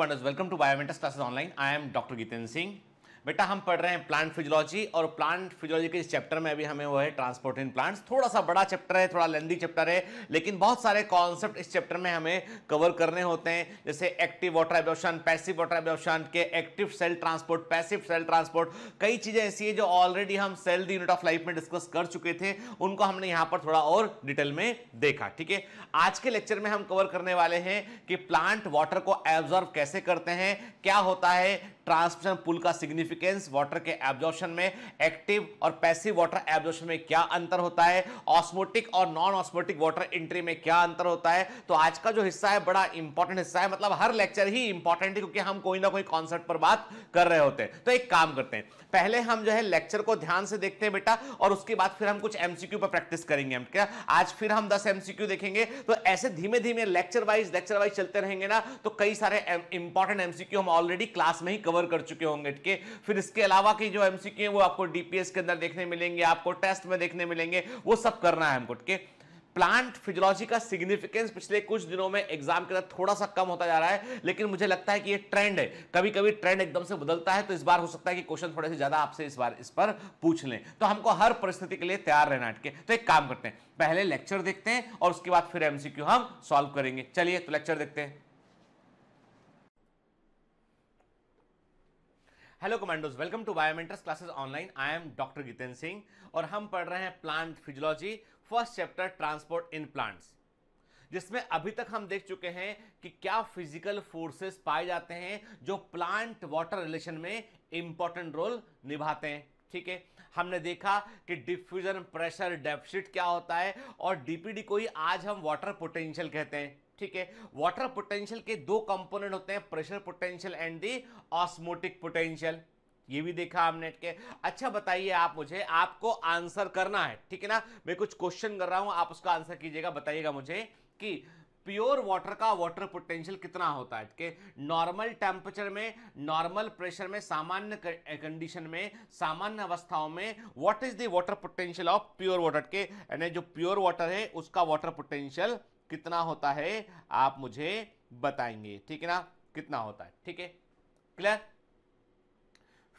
Wonders. Welcome to Biomentus Classes Online. I am Dr. Gitan Singh. बेटा हम पढ़ रहे हैं प्लांट फिजियोलॉजी और प्लांट फिजियोलॉजी के इस चैप्टर में अभी हमें वो है ट्रांसपोर्ट इन प्लांट्स थोड़ा सा बड़ा चैप्टर है थोड़ा लेंदी चैप्टर है लेकिन बहुत सारे कॉन्सेप्ट इस चैप्टर में हमें कवर करने होते हैं जैसे active water absorption passive water absorption के active cell transport passive cell transport कई चीज़ें ऐसी है जो ऑलरेडी हम cell the unit of life में डिस्कस कर चुके थे उनको हमने यहाँ पर थोड़ा और डिटेल में देखा ठीक है आज के लेक्चर में हम कवर करने वाले हैं कि प्लांट वाटर को एब्जॉर्व कैसे करते हैं क्या होता है ट्रांसमिशन पुल का सिग्निफिकेंस वाटर के एब्जॉर्शन में एक्टिव और पैसिव वाटर एब्जॉर्शन में क्या अंतर होता है ऑस्मोटिक और नॉन ऑस्मोटिक वाटर एंट्री में क्या अंतर होता है तो आज का जो हिस्सा है बड़ा इंपॉर्टेंट हिस्सा है मतलब हर लेक्चर ही इंपॉर्टेंट है क्योंकि हम कोई ना कोई कॉन्सेप्ट पर बात कर रहे होते हैं तो एक काम करते हैं पहले हम जो है लेक्चर को ध्यान से देखते हैं बेटा और उसके बाद फिर हम कुछ एमसीक्यू पर प्रैक्टिस करेंगे हम क्या आज फिर हम दस एमसीक्यू देखेंगे तो ऐसे धीमे धीमे लेक्चर वाइज लेक्चर वाइज चलते रहेंगे ना तो कई सारे इंपॉर्टेंट एमसीक्यू हम ऑलरेडी क्लास में ही कवर कर चुके होंगे है फिर इसके अलावा की जो एमसीक्यू है वो आपको डीपीएस के अंदर देखने मिलेंगे आपको टेस्ट में देखने मिलेंगे वो सब करना है हमको है प्लांट फिजियोलॉजी का सिग्निफिकेंस पिछले कुछ दिनों में एग्जाम के अंदर थोड़ा सा कम होता जा रहा है लेकिन मुझे लगता है कि ये ट्रेंड है कभी कभी ट्रेंड एकदम से बदलता है तो इस बार हो सकता है कि क्वेश्चन थोड़े से ज्यादा आपसे इस बार इस पर पूछ लें तो हमको हर परिस्थिति के लिए तैयार रहना अटके तो एक काम करते हैं पहले लेक्चर देखते हैं और उसके बाद फिर एमसीक्यू हम सॉल्व करेंगे चलिए तो लेक्चर देखते हैं hello commandos welcome to Biomentors classes online I am doctor Jitendra Singh और हम पढ़ रहे हैं plant physiology first chapter transport in plants जिसमें अभी तक हम देख चुके हैं कि क्या फिजिकल फोर्सेस पाए जाते हैं जो प्लांट वाटर रिलेशन में इंपॉर्टेंट रोल निभाते हैं ठीक है हमने देखा कि डिफ्यूजन प्रेशर डेफिसिट क्या होता है और डीपीडी को ही आज हम वाटर पोटेंशियल कहते हैं ठीक है वाटर पोटेंशियल के दो कंपोनेंट होते हैं pressure potential and the osmotic potential ये भी देखा हमने के अच्छा बताइए आप मुझे आपको आंसर करना है ठीक है ना मैं कुछ क्वेश्चन कर रहा हूं आप उसका आंसर कीजिएगा बताइएगा मुझे कि प्योर वाटर का वाटर पोटेंशियल कितना होता है नॉर्मल टेम्परेचर में नॉर्मल प्रेशर में सामान्य कंडीशन में सामान्य अवस्थाओं में what is the water potential of pure water के यानी जो प्योर वाटर है उसका वाटर पोटेंशियल कितना होता है आप मुझे बताएंगे ठीक है ना कितना होता है ठीक है क्लियर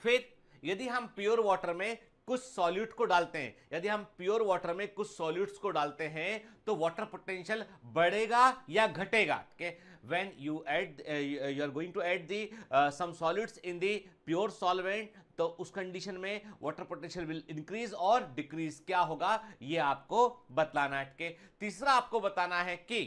फिर यदि हम प्योर वाटर में कुछ सॉल्यूट को डालते हैं यदि हम प्योर वाटर में कुछ सॉल्यूट्स को डालते हैं तो वाटर पोटेंशियल बढ़ेगा या घटेगा है when you add you are going to add the some solutes in the pure solvent तो उस कंडीशन में वाटर पोटेंशियल विल इंक्रीज और डिक्रीज क्या होगा ये आपको बतलाना है के तीसरा आपको बताना है कि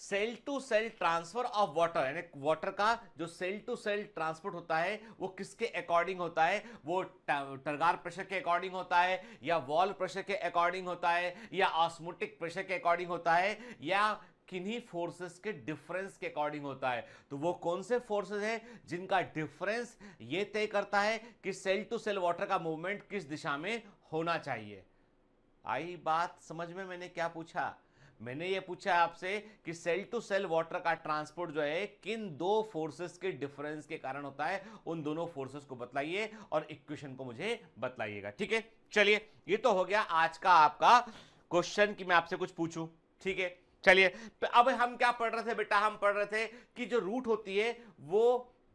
cell to cell transfer of water यानी वाटर का जो सेल टू सेल ट्रांसपोर्ट होता है वो किसके अकॉर्डिंग होता है वो टर्गार प्रेशर के अकॉर्डिंग होता है या वॉल प्रेशर के अकॉर्डिंग होता है या ऑस्मोटिक प्रेशर के अकॉर्डिंग होता है या किन्हीं फोर्सेस के डिफरेंस के अकॉर्डिंग होता है तो वो कौन से फोर्सेस हैं जिनका डिफरेंस ये तय करता है कि सेल टू सेल वाटर का मूवमेंट किस दिशा में होना चाहिए आई बात समझ में मैंने क्या पूछा मैंने ये पूछा आपसे कि सेल टू सेल वाटर का ट्रांसपोर्ट जो है किन दो फोर्सेस के डिफरेंस के कारण होता है उन दोनों फोर्सेस को बतलाइए और इक्वेशन को मुझे बतलाइएगा ठीक है चलिए ये तो हो गया आज का आपका क्वेश्चन कि मैं आपसे कुछ पूछूं ठीक है चलिए तो अब हम क्या पढ़ रहे थे बेटा हम पढ़ रहे थे कि जो रूट होती है वो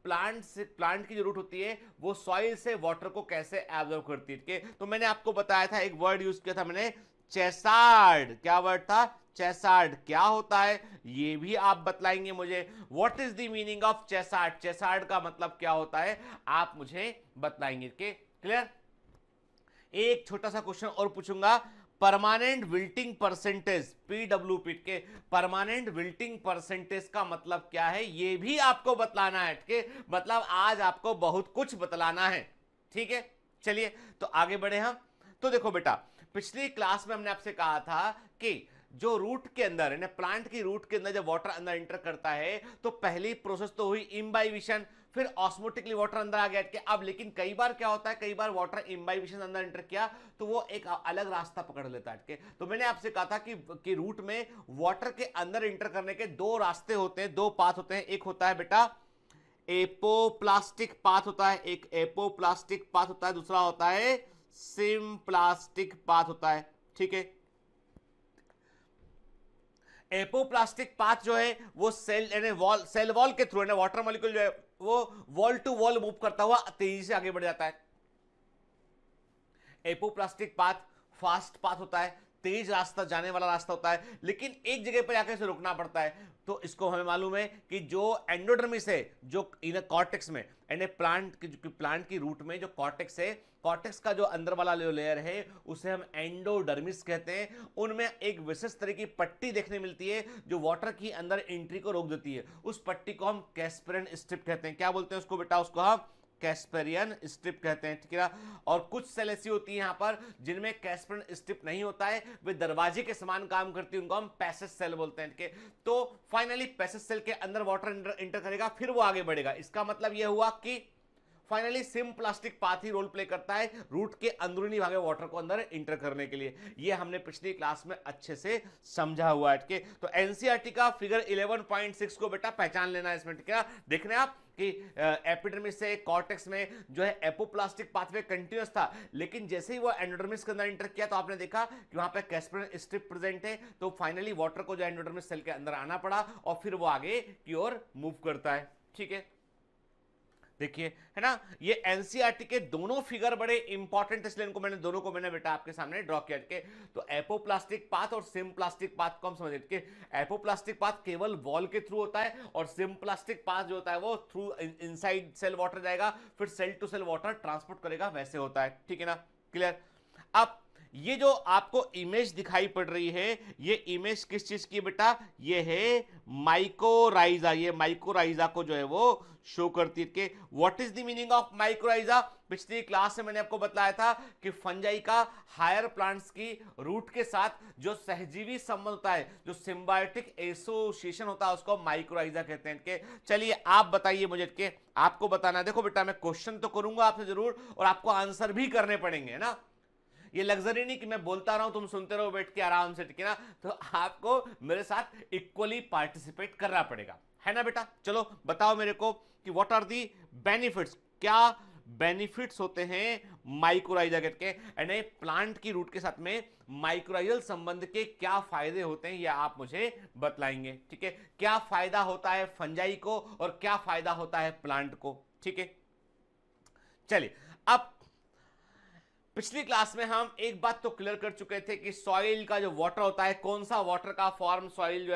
प्लांट से प्लांट की जो रूट होती है वो सॉइल से वाटर को कैसे एब्जॉर्व करती है ठीक है तो मैंने आपको बताया था एक वर्ड यूज किया था मैंने चेसार्ड क्या वर्ड था चेसार्ड क्या होता है ये भी आप बतलाएंगे मुझे what is the meaning of chesard chesard का मतलब क्या होता है आप मुझे बतलाएंगे के क्लियर एक छोटा सा क्वेश्चन और पूछूंगा परमानेंट विल्टिंग परसेंटेज पीडब्ल्यू पीट के परमानेंट विल्टिंग परसेंटेज का मतलब क्या है ये भी आपको बतलाना है के मतलब आज आपको बहुत कुछ बतलाना है ठीक है चलिए तो आगे बढ़े हम तो देखो बेटा पिछली क्लास में हमने आपसे कहा था कि जो रूट के अंदर यानी प्लांट की रूट के अंदर जब वाटर अंदर इंटर करता है तो पहली प्रोसेस तो हुई इम्बाइविशन फिर ऑस्मोटिकली वाटर अंदर आ गया कि अब लेकिन कई बार क्या होता है कई बार वाटर इम्बाइविशन अंदर इंटर किया तो वो एक अलग रास्ता पकड़ लेता है अटके तो मैंने आपसे कहा था कि, कि रूट में वाटर के अंदर इंटर करने के दो रास्ते होते हैं दो पाथ होते हैं एक होता है बेटा एपोप्लास्टिक पाथ होता है एक एपोप्लास्टिक पाथ होता है दूसरा होता है सिम प्लास्टिक पाथ होता है ठीक है एपोप्लास्टिक पाथ जो है वो सेल यानी वॉल सेल वॉल के थ्रू यानी वाटर मॉलिक्यूल जो है वो वॉल टू वॉल मूव करता हुआ तेजी से आगे बढ़ जाता है एपोप्लास्टिक पाथ फास्ट पाथ होता है तेज रास्ता जाने वाला रास्ता होता है लेकिन एक जगह पर जाकर इसे रुकना पड़ता है तो इसको हमें मालूम है कि जो एंडोडर्मिस है जो इन कॉर्टेक्स में यानी प्लांट की प्लांट की रूट में जो कॉर्टेक्स है कॉर्टेक्स का जो अंदर वाला जो लेयर है उसे हम एंडोडर्मिस कहते हैं उनमें एक विशेष तरह की पट्टी देखने मिलती है जो वाटर की अंदर एंट्री को रोक देती है उस पट्टी को हम कैस्परियन स्ट्रिप कहते हैं क्या बोलते हैं उसको बेटा उसको हम कैस्परियन स्ट्रिप कहते हैं ठीक है और कुछ सेल ऐसी होती है यहाँ पर जिनमें कैस्पेरियन स्ट्रिप नहीं होता है वे दरवाजे के समान काम करती है उनको हम पैसेज सेल बोलते हैं ठीक है तो फाइनली पैसेज सेल के अंदर वाटर इंटर करेगा फिर वो आगे बढ़ेगा इसका मतलब यह हुआ कि फाइनली सिम प्लास्टिक पाथ ही रोल प्ले करता है रूट के अंदरूनी भागे वाटर को अंदर इंटर करने के लिए ये हमने पिछली क्लास में अच्छे से समझा हुआ है ठीक तो एनसीआरटी e का फिगर 11.6 को बेटा पहचान लेना है इसमें ठीक है हैं आप कि एपिडर्मिस से कॉर्टेक्स में जो है एपोप्लास्टिक पाथवे कंटिन्यूस था लेकिन जैसे ही वो एंडोडर्मिस के अंदर इंटर किया तो आपने देखा कि वहां पे कैस्परिन स्ट्रिप प्रेजेंट है तो फाइनली वाटर को जो एंडोडर्मिस सेल के अंदर आना पड़ा और फिर वो आगे की ओर मूव करता है ठीक है देखिए है ना ये एनसीईआरटी e के दोनों फिगर बड़े इंपॉर्टेंट इसलिए इनको मैंने दोनों को मैंने बेटा आपके सामने ड्रॉ किया के तो एपोप्लास्टिक पाथ और सिम प्लास्टिक पाथ को हम समझ के एपोप्लास्टिक पाथ केवल वॉल के थ्रू होता है और सिम प्लास्टिक पाथ जो होता है वो थ्रू इनसाइड सेल वाटर जाएगा फिर cell to cell water transport करेगा वैसे होता है ठीक है ना क्लियर अब ये जो आपको इमेज दिखाई पड़ रही है ये इमेज किस चीज की बेटा ये है माइकोराइजा ये माइकोराइजा को जो है वो शो करती है what is the meaning of mycorrhiza पिछली क्लास में मैंने आपको बताया था कि फंजाई का हायर प्लांट्स की रूट के साथ जो सहजीवी संबंध होता है जो सिम्बायोटिक एसोसिएशन होता है उसको माइक्रोइजा कहते हैं चलिए आप बताइए मुझे के आपको बताना देखो बेटा मैं क्वेश्चन तो करूंगा आपसे जरूर और आपको आंसर भी करने पड़ेंगे ना ये लग्जरी नहीं कि मैं बोलता रहा हूं तुम सुनते रहो बैठ के आराम से ठीक है ना तो आपको मेरे साथ इक्वली पार्टिसिपेट करना पड़ेगा है ना बेटा चलो बताओ मेरे को कि व्हाट आर दी बेनिफिट्स क्या बेनिफिट्स होते हैं माइक्रोराइजल के एंड प्लांट की रूट के साथ में माइक्रोराइजल संबंध के क्या फायदे होते हैं ये आप मुझे बतलाएंगे ठीक है क्या फायदा होता है फंजाई को और क्या फायदा होता है प्लांट को ठीक है चलिए अब पिछली क्लास में हम एक बात तो क्लियर कर चुके थे कि सॉइल का जो वाटर होता है कौन सा वाटर का फॉर्म सॉइल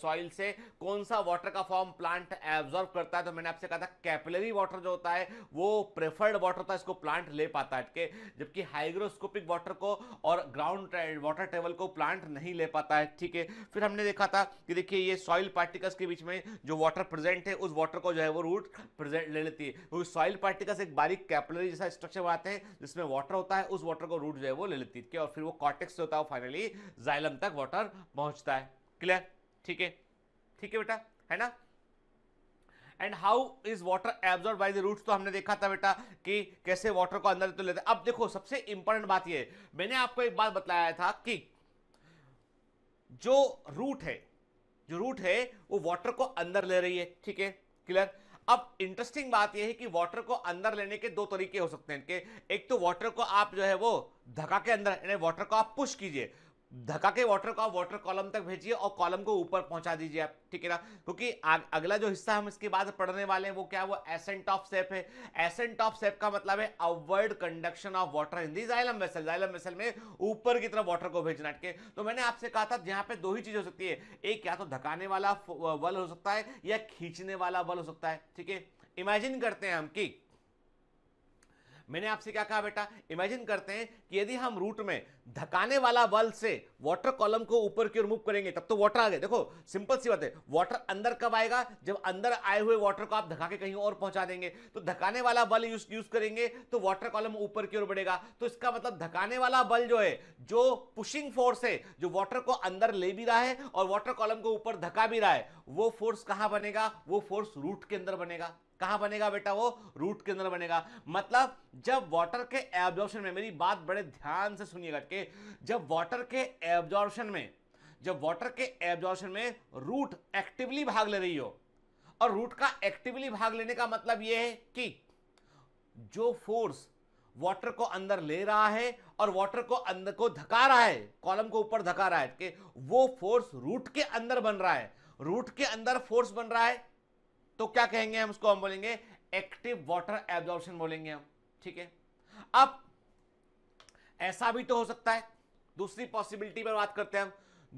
सॉइल से कौन सा वाटर का फॉर्म प्लांट एब्जॉर्व करता है तो मैंने आपसे कहा था कैपिलरी वाटर जो होता है वो प्रेफर्ड वाटर होता है इसको प्लांट ले पाता है ठीक है जबकि हाइग्रोस्कोपिक वाटर को और ग्राउंड वाटर टेबल को प्लांट नहीं ले पाता है ठीक है फिर हमने देखा था कि देखिए ये सॉइल पार्टिकल्स के बीच में जो वाटर प्रेजेंट है उस वाटर को जो है वो रूट प्रेजेंट ले लेती है क्योंकि सॉइल पार्टिकल्स एक बारीक कैपिलरी जैसा स्ट्रक्चर बनाते हैं जिसमें वाटर होता है है उस वाटर को रूट जो है वो ले लेती है और फिर वो कॉटेक्स होता है फाइनली जाइलम तक वाटर पहुंचता है क्लियर ठीक है ठीक है बेटा है ना and how is water absorb by the root तो हमने देखा था बेटा कि कैसे वाटर को अंदर तो लेते अब देखो सबसे इंपॉर्टेंट बात यह मैंने आपको एक बात बताया था कि जो रूट है जो रूट है वो वाटर को अंदर ले रही है ठीक है क्लियर अब इंटरेस्टिंग बात यह है कि वाटर को अंदर लेने के दो तरीके हो सकते हैं कि एक तो वाटर को आप जो है वो धका के अंदर वाटर को आप पुश कीजिए धका के वाटर का वाटर कॉलम तक भेजिए और कॉलम को ऊपर पहुंचा दीजिए आप ठीक है ना क्योंकि अगला जो हिस्सा हम इसके बाद पढ़ने वाले हैं वो क्या वो एसेंट ऑफ सेप है एसेंट ऑफ सेप का मतलब है avoid conduction of water in the xylem vessel xylem vessel में ऊपर की तरफ वाटर को भेजना ठीक है तो मैंने आपसे कहा था यहाँ पे दो ही चीज हो सकती है एक या तो धकाने वाला बल हो सकता है या खींचने वाला बल हो सकता है ठीक है इमेजिन करते हैं हम कि मैंने आपसे क्या कहा बेटा इमेजिन करते हैं कि यदि हम रूट में धकाने वाला बल से वाटर कॉलम को ऊपर की ओर मूव करेंगे तब तो वाटर आ गए देखो सिंपल सी बात है वाटर अंदर कब आएगा जब अंदर आए हुए वाटर को आप धका के कहीं और पहुंचा देंगे तो धकाने वाला बल यूज यूज करेंगे तो वाटर कॉलम ऊपर की ओर बढ़ेगा तो इसका मतलब धकाने वाला बल जो है जो पुशिंग फोर्स है जो वाटर को अंदर ले भी रहा है और वाटर कॉलम को ऊपर धका भी रहा है वो फोर्स कहां बनेगा वो फोर्स रूट के अंदर बनेगा कहाँ बनेगा बेटा वो रूट के अंदर बनेगा मतलब जब वाटर के एब्जॉर्प्शन में मेरी बात बड़े ध्यान से सुनिएगा के जब वाटर के एब्जॉर्प्शन में जब वाटर के एब्जॉर्प्शन में रूट एक्टिवली भाग ले रही हो और रूट का एक्टिवली भाग लेने का मतलब यह है कि जो फोर्स वाटर को अंदर ले रहा है और वाटर को अंदर को धका रहा है कॉलम को ऊपर धका रहा है कि वो फोर्स रूट के अंदर बन रहा है रूट के अंदर फोर्स बन रहा है तो क्या कहेंगे हम उसको हम बोलेंगे एक्टिव वाटर एब्जॉर्प्शन बोलेंगे हम ठीक है अब ऐसा भी तो हो सकता है दूसरी पॉसिबिलिटी पर बात करते हैं हम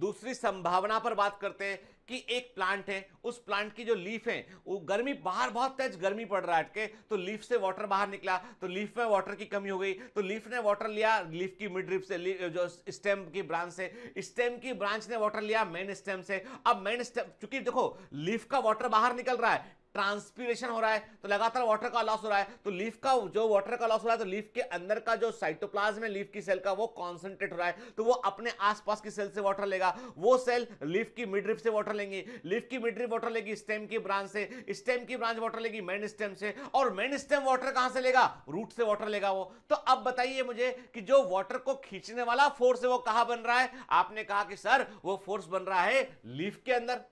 दूसरी संभावना पर बात करते हैं कि एक प्लांट है उस प्लांट की जो लीफ है वो गर्मी बाहर बहुत तेज गर्मी पड़ रहा है अटके तो लीफ से वाटर बाहर निकला तो लीफ में वाटर की कमी हो गई तो लीफ ने वाटर लिया लीफ की मिड रिप से जो स्टेम की ब्रांच से स्टेम की ब्रांच ने वाटर लिया मेन स्टेम से अब मेन स्टेम चूंकि देखो लीफ का वाटर बाहर निकल रहा है ट्रांसपीरेशन हो रहा है तो लगातार वाटर का लॉस हो रहा है तो लीफ का जो वाटर का लॉस हो रहा है तो लीफ के अंदर का जो साइटोप्लाज्म है लीफ की सेल का वो कॉन्सेंट्रेट हो रहा है तो वो अपने आसपास की सेल से वाटर लेगा वो सेल लीफ की मिडरिप से वाटर लेंगी लीफ की मिडरिप वाटर लेगी स्टेम की ब्रांच से स्टेम की ब्रांच वाटर लेगी मेन स्टेम से और मेन स्टेम वाटर कहां से लेगा रूट से वाटर लेगा वो तो अब बताइए मुझे कि जो वाटर को खींचने वाला फोर्स है वो कहां बन रहा है आपने कहा कि सर वो फोर्स बन रहा है लीफ के अंदर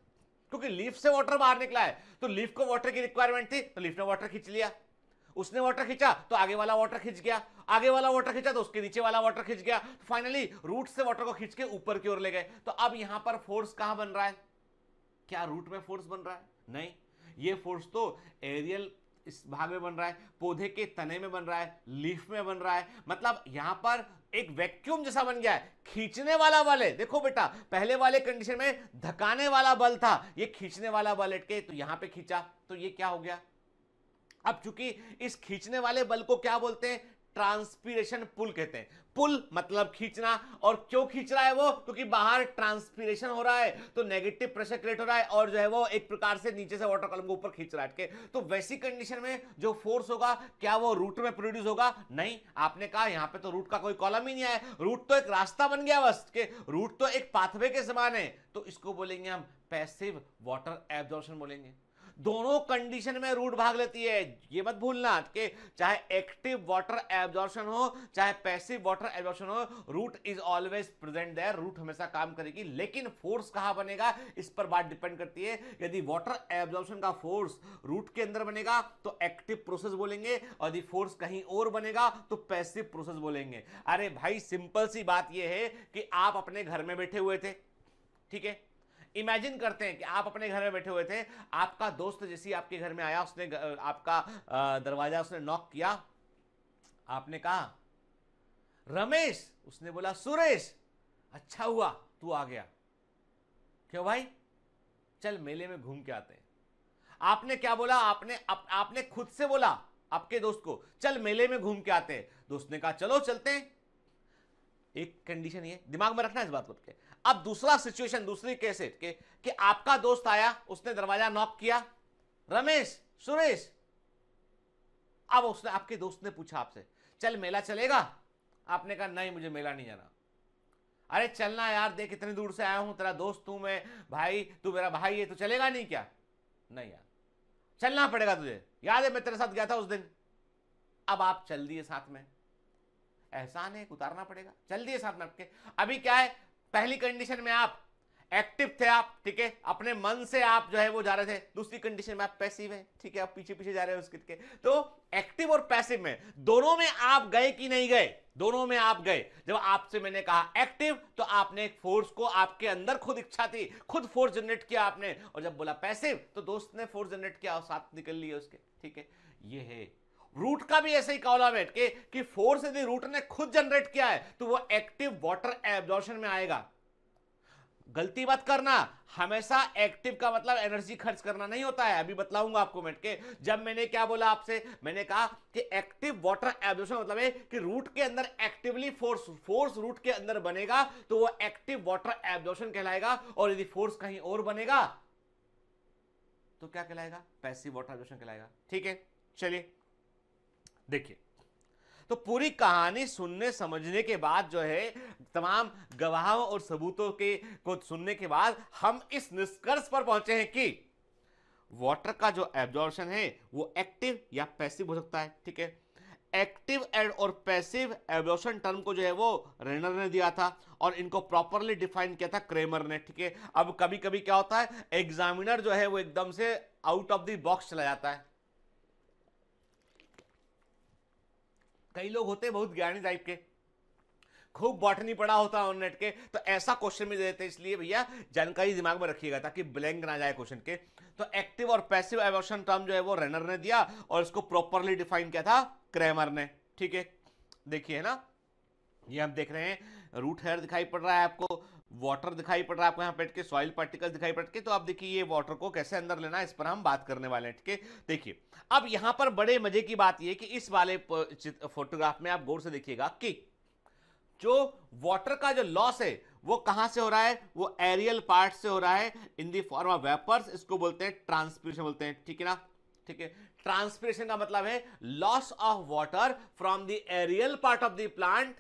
क्योंकि लीफ से वाटर बाहर निकला है तो लीफ को वाटर की रिक्वायरमेंट थी तो लीफ ने वाटर खींच लिया उसने वाटर खींचा तो आगे वाला वाटर खींच गया आगे वाला वाटर खींचा तो उसके नीचे वाला वाटर खींच गया तो फाइनली रूट से वाटर को खींच के ऊपर की ओर ले गए तो अब यहां पर फोर्स कहां बन रहा है क्या रूट में फोर्स बन रहा है नहीं ये फोर्स तो एरियल इस भाग में बन रहा है पौधे के तने में बन रहा है लीफ में बन रहा है मतलब यहां पर एक वैक्यूम जैसा बन गया है खींचने वाला बल है देखो बेटा पहले वाले कंडीशन में धकाने वाला बल था ये खींचने वाला बल अटके तो यहां पे खींचा तो ये क्या हो गया अब चूंकि इस खींचने वाले बल को क्या बोलते हैं ट्रांसपीरेशन पुल कहते हैं पुल मतलब खींचना और क्यों खींच रहा है वो क्योंकि बाहर ट्रांसपीरेशन हो रहा है तो नेगेटिव प्रेशर क्रिएट हो रहा है और जो है वो एक प्रकार से नीचे से वाटर कॉलम को ऊपर खींच रहा है तो वैसी कंडीशन में जो फोर्स होगा क्या वो रूट में प्रोड्यूस होगा नहीं आपने कहा यहां पे तो रूट का कोई कॉलम ही नहीं आया रूट तो एक रास्ता बन गया बस के रूट तो एक पाथवे के समान है तो इसको बोलेंगे हम पैसिव वाटर एब्जॉर्शन बोलेंगे दोनों कंडीशन में रूट भाग लेती है ये मत भूलना कि चाहे एक्टिव वाटर एब्जॉर्शन हो चाहे पैसिव वाटर एब्जॉर्शन हो root is always present there root हमेशा काम करेगी लेकिन फोर्स कहां बनेगा इस पर बात डिपेंड करती है यदि वाटर एब्जॉर्शन का फोर्स रूट के अंदर बनेगा तो एक्टिव प्रोसेस बोलेंगे और यदि फोर्स कहीं और बनेगा तो पैसिव प्रोसेस बोलेंगे अरे भाई सिंपल सी बात यह है कि आप अपने घर में बैठे हुए थे ठीक है इमेजिन करते हैं कि आप अपने घर में बैठे हुए थे आपका दोस्त जैसे आपके घर में आया उसने आपका दरवाजा उसने नॉक किया आपने कहा रमेश उसने बोला सुरेश अच्छा हुआ तू आ गया क्यों भाई चल मेले में घूम के आते हैं आपने क्या बोला आपने आप, आपने खुद से बोला आपके दोस्त को चल मेले में घूम के आते हैं दोस्त ने कहा चलो चलते हैं एक कंडीशन ये दिमाग में रखना इस बात को अब दूसरा सिचुएशन दूसरी केसेट के कि आपका दोस्त आया उसने दरवाजा नॉक किया रमेश सुरेश अब उसने आपके दोस्त ने पूछा आपसे चल मेला चलेगा आपने कहा नहीं मुझे मेला नहीं जाना अरे चलना यार देख इतनी दूर से आया हूं तेरा दोस्त हूं मैं भाई तू मेरा भाई है तू तो चलेगा नहीं क्या नहीं यार चलना पड़ेगा तुझे याद है मैं तेरे साथ गया था उस दिन अब आप चल दिए साथ में एहसान है उतारना पड़ेगा चल दिए साथ में आपके अभी क्या है पहली कंडीशन में आप एक्टिव थे आप ठीक है अपने मन से आप जो है वो जा रहे थे दूसरी कंडीशन में आप पैसिव हैं ठीक है आप पीछे पीछे जा रहे हैं स्किट के तो एक्टिव और पैसिव में दोनों में आप गए कि नहीं गए दोनों में आप गए जब आपसे मैंने कहा एक्टिव तो आपने एक फोर्स को आपके अंदर खुद इच्छा थी खुद फोर्स जनरेट किया आपने और जब बोला पैसिव तो दोस्त ने फोर्स जनरेट किया और साथ निकल लिया उसके ठीक है ये है रूट का भी ऐसे ही कॉलम है कि, कि फोर्स यदि रूट ने खुद जनरेट किया है तो वो एक्टिव वाटर एब्जॉर्शन में आएगा गलती मत करना हमेशा एक्टिव का मतलब एनर्जी खर्च करना नहीं होता है अभी बतलाऊंगा आपको मिनट के जब मैंने क्या बोला आपसे मैंने कहा कि एक्टिव वाटर एब्जॉर्शन मतलब है कि रूट के अंदर एक्टिवली फोर्स फोर्स रूट के अंदर बनेगा तो वो एक्टिव वाटर एब्जॉर्शन कहलाएगा और यदि फोर्स कहीं और बनेगा तो क्या कहलाएगा पैसिव वाटर एब्जॉर्शन कहलाएगा ठीक है चलिए देखिए तो पूरी कहानी सुनने समझने के बाद जो है तमाम गवाहों और सबूतों के को सुनने के बाद हम इस निष्कर्ष पर पहुंचे हैं कि वाटर का जो एब्जॉर्शन है वो एक्टिव या पैसिव हो सकता है ठीक है एक्टिव एड और पैसिव एब्जॉर्शन टर्म को जो है वो रेनर ने दिया था और इनको प्रॉपरली डिफाइन किया था क्रेमर ने ठीक है अब कभी कभी क्या होता है एग्जामिनर जो है वो एकदम से आउट ऑफ द बॉक्स चला जाता है कई लोग होते हैं बहुत ज्ञानी टाइप के खूब बॉटनी पड़ा होता है नेट के तो ऐसा क्वेश्चन भी देते हैं इसलिए भैया जानकारी दिमाग में रखिएगा ताकि ब्लैंक ना जाए क्वेश्चन के तो एक्टिव और पैसिव एवोशन टर्म जो है वो रनर ने दिया और इसको प्रॉपरली डिफाइन किया था क्रेमर ने ठीक है देखिए है ना ये हम देख रहे हैं रूट हेयर दिखाई पड़ रहा है आपको वाटर दिखाई पड़ रहा है आपको यहाँ बैठ के सॉइल पार्टिकल दिखाई पड़ के तो आप देखिए ये वाटर को कैसे अंदर लेना है इस पर हम बात करने वाले हैं ठीक है देखिए अब यहां पर बड़े मजे की बात यह कि इस वाले फोटोग्राफ में आप गौर से देखिएगा कि जो वाटर का जो लॉस है वो कहां से हो रहा है वो एरियल पार्ट से हो रहा है in the form of vapours इसको बोलते हैं ट्रांसपीरेशन बोलते हैं ठीक है ना ठीक है ट्रांसपीरेशन का मतलब है loss of water from the aerial part of the plant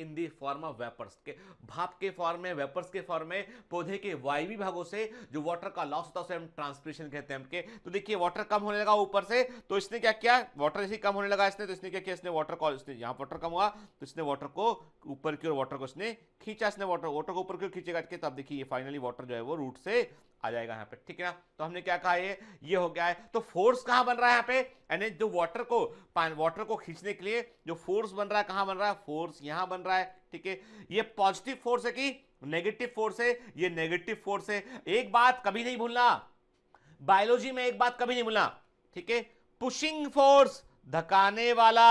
in the form of vapours के भाप के फॉर्म में वेपर्स के फॉर्म में पौधे के वायवी भागों से जो वाटर का लॉस होता है उसे हम ट्रांसपीरेशन कहते हैं के तो देखिए वाटर कम होने लगा ऊपर से तो इसने क्या किया वाटर जैसे कम होने लगा इसने तो इसने क्या किया इसने वाटर कॉल इसने यहाँ वाटर कम हुआ तो इसने वाटर को ऊपर की ओर वाटर को इसने खींचा इसने वाटर वाटर को ऊपर की ओर खींचेगा तब देखिए ये फाइनली वाटर जो है वो रूट से आ जाएगा यहाँ पे ठीक है ना तो हमने क्या कहा ये ये हो गया है तो फोर्स कहाँ बन रहा है यहाँ पे यानी जो वाटर को वाटर को खींचने के लिए जो फोर्स बन रहा है कहाँ बन रहा है फोर्स यहाँ बन रहा है ठीक है ये पॉजिटिव फोर्स है कि नेगेटिव फोर्स है ये नेगेटिव फोर्स है एक बात कभी नहीं भूलना बायोलॉजी में एक बात कभी नहीं भूलना ठीक है पुशिंग फोर्स धकाने वाला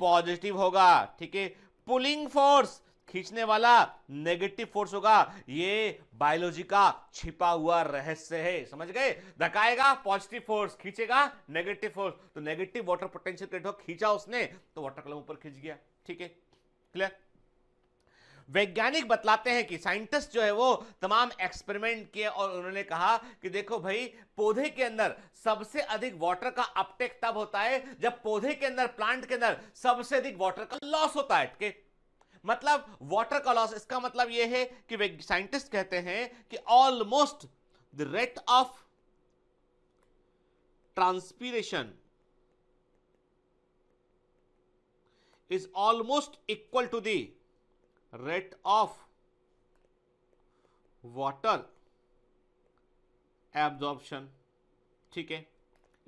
पॉजिटिव होगा ठीक है पुलिंग फोर्स खींचने वाला नेगेटिव फोर्स होगा ये बायोलॉजी का छिपा हुआ रहस्य है समझ गए धकाएगा पॉजिटिव फोर्स खींचेगा नेगेटिव फोर्स तो नेगेटिव वाटर पोटेंशियल क्रिएट हो खींचा उसने तो वाटर कलम ऊपर खींच गया ठीक है क्लियर वैज्ञानिक बतलाते हैं कि साइंटिस्ट जो है वो तमाम एक्सपेरिमेंट किए और उन्होंने कहा कि देखो भाई पौधे के अंदर सबसे अधिक वाटर का अपटेक तब होता है जब पौधे के अंदर प्लांट के अंदर सबसे अधिक वाटर का लॉस होता है मतलब वाटर कॉलॉस इसका मतलब यह है कि साइंटिस्ट कहते हैं कि almost the rate of transpiration is almost equal to the rate of water absorption ठीक है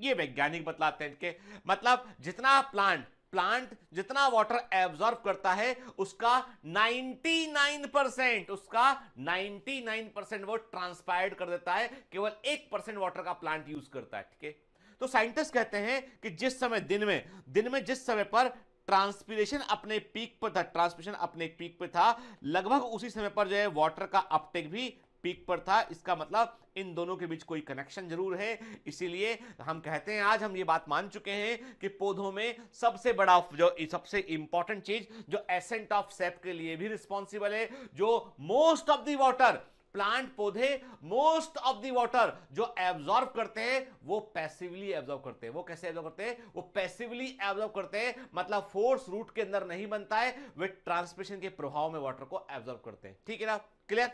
ये वैज्ञानिक बतलाते हैं कि मतलब जितना प्लांट प्लांट जितना वाटर एब्जॉर्ब करता है उसका 99 परसेंट उसका 99 परसेंट वो ट्रांसपायर्ड कर देता है केवल एक परसेंट वाटर का प्लांट यूज करता है ठीक है तो साइंटिस्ट कहते हैं कि जिस समय दिन में दिन में जिस समय पर ट्रांसपीरेशन अपने पीक पर था ट्रांसपीरेशन अपने पीक पर था लगभग उसी समय पर जो है वाटर का अपटेक भी पीक पर था इसका मतलब इन दोनों के बीच कोई कनेक्शन जरूर है इसीलिए हम कहते हैं आज हम ये बात मान चुके हैं कि पौधों में सबसे बड़ा जो सबसे इंपॉर्टेंट चीज जो एसेंट ऑफ सेप के लिए भी रिस्पॉन्सिबल है जो most of the water plant पौधे मोस्ट ऑफ दी वाटर जो एब्जॉर्व करते हैं वो पैसिवली एब्जॉर्व करते हैं वो कैसे एब्जॉर्व करते हैं वो पैसिवली एब्जॉर्व करते हैं मतलब फोर्स रूट के अंदर नहीं बनता है वे ट्रांसमिशन के प्रभाव में वाटर को एब्जॉर्व करते हैं ठीक है ना क्लियर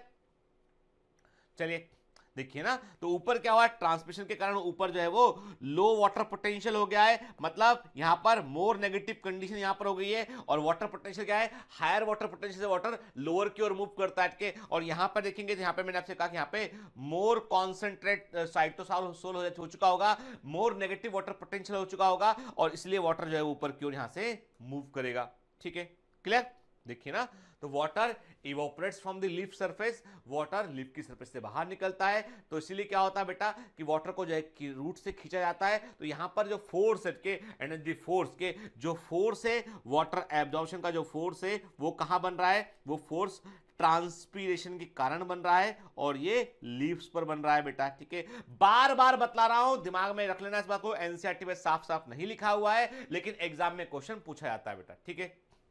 चलिए देखिए ना तो ऊपर क्या हुआ ट्रांसमिशन के कारण ऊपर जो है वो लो वाटर पोटेंशियल हो गया है मतलब यहां पर मोर नेगेटिव कंडीशन यहां पर हो गई है और वाटर पोटेंशियल क्या है हायर वाटर पोटेंशियल से वाटर लोअर की ओर मूव करता है और यहां पर देखेंगे यहां पे मैंने आपसे कहा कि यहां पे मोर कॉन्सेंट्रेट साइड सोल हो चुका होगा मोर नेगेटिव वाटर पोटेंशियल हो चुका होगा और इसलिए वाटर जो है ऊपर की ओर यहां से मूव करेगा ठीक है क्लियर देखिए ना तो water evaporates from the leaf surface water leaf की सरफेस से बाहर निकलता है तो इसीलिए क्या होता है बेटा कि वाटर को जो है रूट से खींचा जाता है तो यहाँ पर जो फोर्स के एनर्जी फोर्स के जो फोर्स है वाटर एब्जॉर्प्शन का जो फोर्स है वो कहाँ बन रहा है वो फोर्स ट्रांसपीरेशन के कारण बन रहा है और ये लीव्स पर बन रहा है बेटा ठीक है बार बार बतला रहा हूं दिमाग में रख लेना इस बात को एनसीआरटी e में साफ साफ नहीं लिखा हुआ है लेकिन एग्जाम में क्वेश्चन पूछा जाता है बेटा ठीक है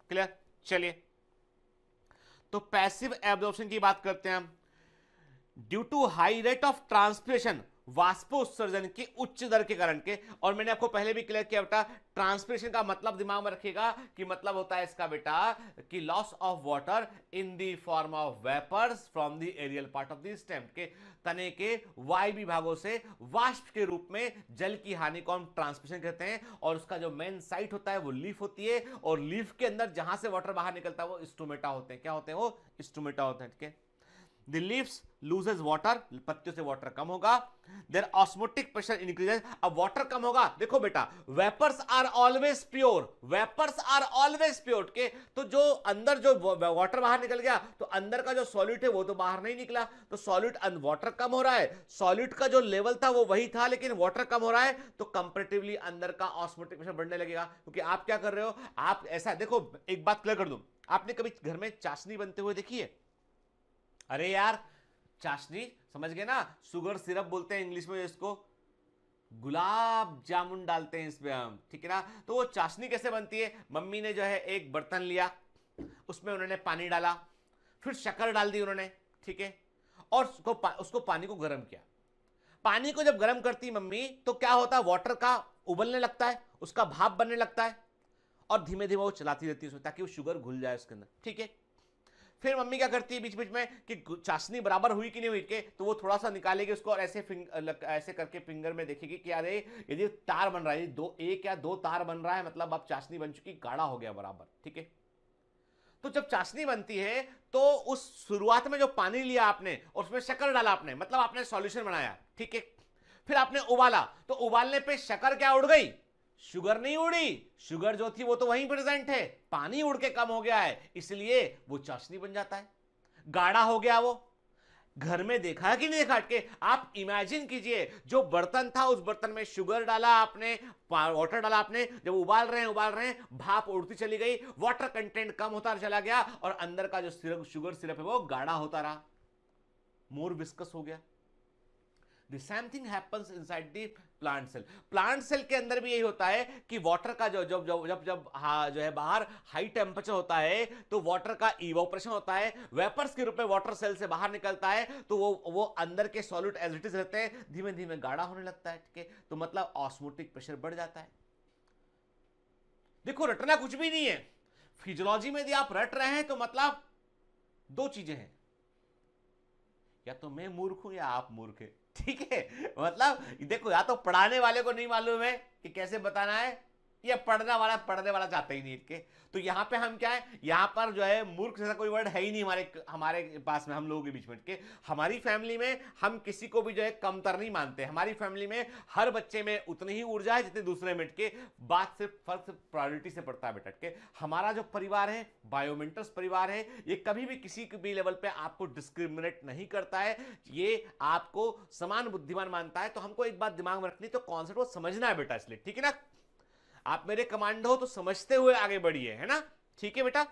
क्लियर चलिए तो पैसिव एब्जॉर्प्शन की बात करते हैं हम due to high rate of transpiration उत्सर्जन की उच्च दर के कारण के और मैंने आपको पहले भी क्लियर किया बेटा ट्रांसपिरेशन का मतलब दिमाग में रखिएगा कि मतलब होता है इसका बेटा कि loss of water in the form of vapours from the aerial part of the stem के तने के वायु विभागों से वाष्प के रूप में जल की हानि को हम ट्रांसमिशन कहते हैं और उसका जो मेन साइट होता है वो लीफ होती है और लीफ के अंदर जहां से वाटर बाहर निकलता है वो स्टोमेटा होते हैं क्या होते हैं वो स्टोमेटा होते हैं ठीक है द लीव्स लूजेज वाटर पत्तियों से वाटर कम होगा देर ऑस्मोटिक प्रेशर इंक्रीजेज अब वाटर कम होगा देखो बेटा vapours are always pure vapours are always pure के तो जो अंदर जो वाटर बाहर निकल गया तो अंदर का जो सॉल्यूट है वो तो बाहर नहीं निकला तो सॉल्यूट वाटर कम हो रहा है सॉल्यूट का जो लेवल था वो वही था लेकिन वाटर कम हो रहा है तो कंपेरेटिवली अंदर का ऑस्मोटिक प्रेशर बढ़ने लगेगा क्योंकि तो आप क्या कर रहे हो आप ऐसा देखो एक बात क्लियर कर दू आपने कभी घर में चाशनी बनते हुए देखी है अरे यार चाशनी समझ गए ना शुगर सिरप बोलते हैं इंग्लिश में इसको गुलाब जामुन डालते हैं इसमें हम ठीक है ना तो वो चाशनी कैसे बनती है मम्मी ने जो है एक बर्तन लिया उसमें उन्होंने पानी डाला फिर शक्कर डाल दी उन्होंने ठीक है और उसको पा, उसको पानी को गर्म किया पानी को जब गर्म करती मम्मी तो क्या होता है वाटर का उबलने लगता है उसका भाप बनने लगता है और धीमे धीमे वो चलाती रहती है उसमें ताकि वो शुगर घुल जाए उसके अंदर ठीक है फिर मम्मी क्या करती है बीच बीच में कि चाशनी बराबर हुई कि नहीं हुई के तो वो थोड़ा सा निकालेगी उसको और ऐसे ऐसे करके फिंगर में देखेगी कि अरे यदि तार बन रहा है दो एक या दो तार बन रहा है मतलब अब चाशनी बन चुकी गाढ़ा हो गया बराबर ठीक है तो जब चाशनी बनती है तो उस शुरुआत में जो पानी लिया आपने और उसमें शक्कर डाला आपने मतलब आपने सॉल्यूशन बनाया ठीक है फिर आपने उबाला तो उबालने पे शक्कर क्या उड़ गई शुगर नहीं उड़ी शुगर जो थी वो तो वहीं प्रेजेंट है पानी उड़ के कम हो गया है इसलिए वो चाशनी बन जाता है गाढ़ा हो गया वो घर में देखा कि नहीं देखा के आप इमेजिन कीजिए जो बर्तन था उस बर्तन में शुगर डाला आपने वाटर डाला आपने जब उबाल रहे हैं उबाल रहे हैं भाप उड़ती चली गई वाटर कंटेंट कम होता चला गया और अंदर का जो सिरप शुगर सिरप है वो गाढ़ा होता रहा मोर विस्कस हो गया same thing happens inside the plant cell plant cell के अंदर भी यही होता है कि वाटर का जो जब जब जब जब हाँ, जो है बाहर हाई टेम्परेचर होता है तो वाटर का इवोपरेशन होता है वेपर्स के रूप में वाटर सेल से बाहर निकलता है तो वो वो अंदर के सॉल्यूट एजिटिस रहते हैं धीमे धीमे गाढ़ा होने लगता है ठीक है तो मतलब ऑस्मोटिक प्रेशर बढ़ जाता है देखो रटना कुछ भी नहीं है फिजियोलॉजी में यदि आप रट रहे हैं तो मतलब दो चीजें हैं या तो मैं मूर्ख हूं या आप मूर्ख हैं ठीक है मतलब देखो या तो पढ़ाने वाले को नहीं मालूम है कि कैसे बताना है ये पढ़ने वाला पढ़ने वाला जाता ही नहीं के तो यहाँ पे हम क्या है यहाँ पर जो है मूर्ख जैसा कोई वर्ड है ही नहीं हमारे हमारे पास में हम लोगों के बीच में के हमारी फैमिली में हम किसी को भी जो है कमतर नहीं मानते हमारी फैमिली में हर बच्चे में उतनी ही ऊर्जा है जितने दूसरे मिनट के बात सिर्फ फर्क सिर्फ प्रायोरिटी से पड़ता है बेटा के हमारा जो परिवार है बायोमेंटस परिवार है ये कभी भी किसी भी लेवल पर आपको डिस्क्रिमिनेट नहीं करता है ये आपको समान बुद्धिमान मानता है तो हमको एक बात दिमाग में रखनी तो कॉन्सेप्ट को समझना है बेटा इसलिए ठीक है ना आप मेरे कमांडो हो तो समझते हुए आगे बढ़िए है ना ठीक है बेटा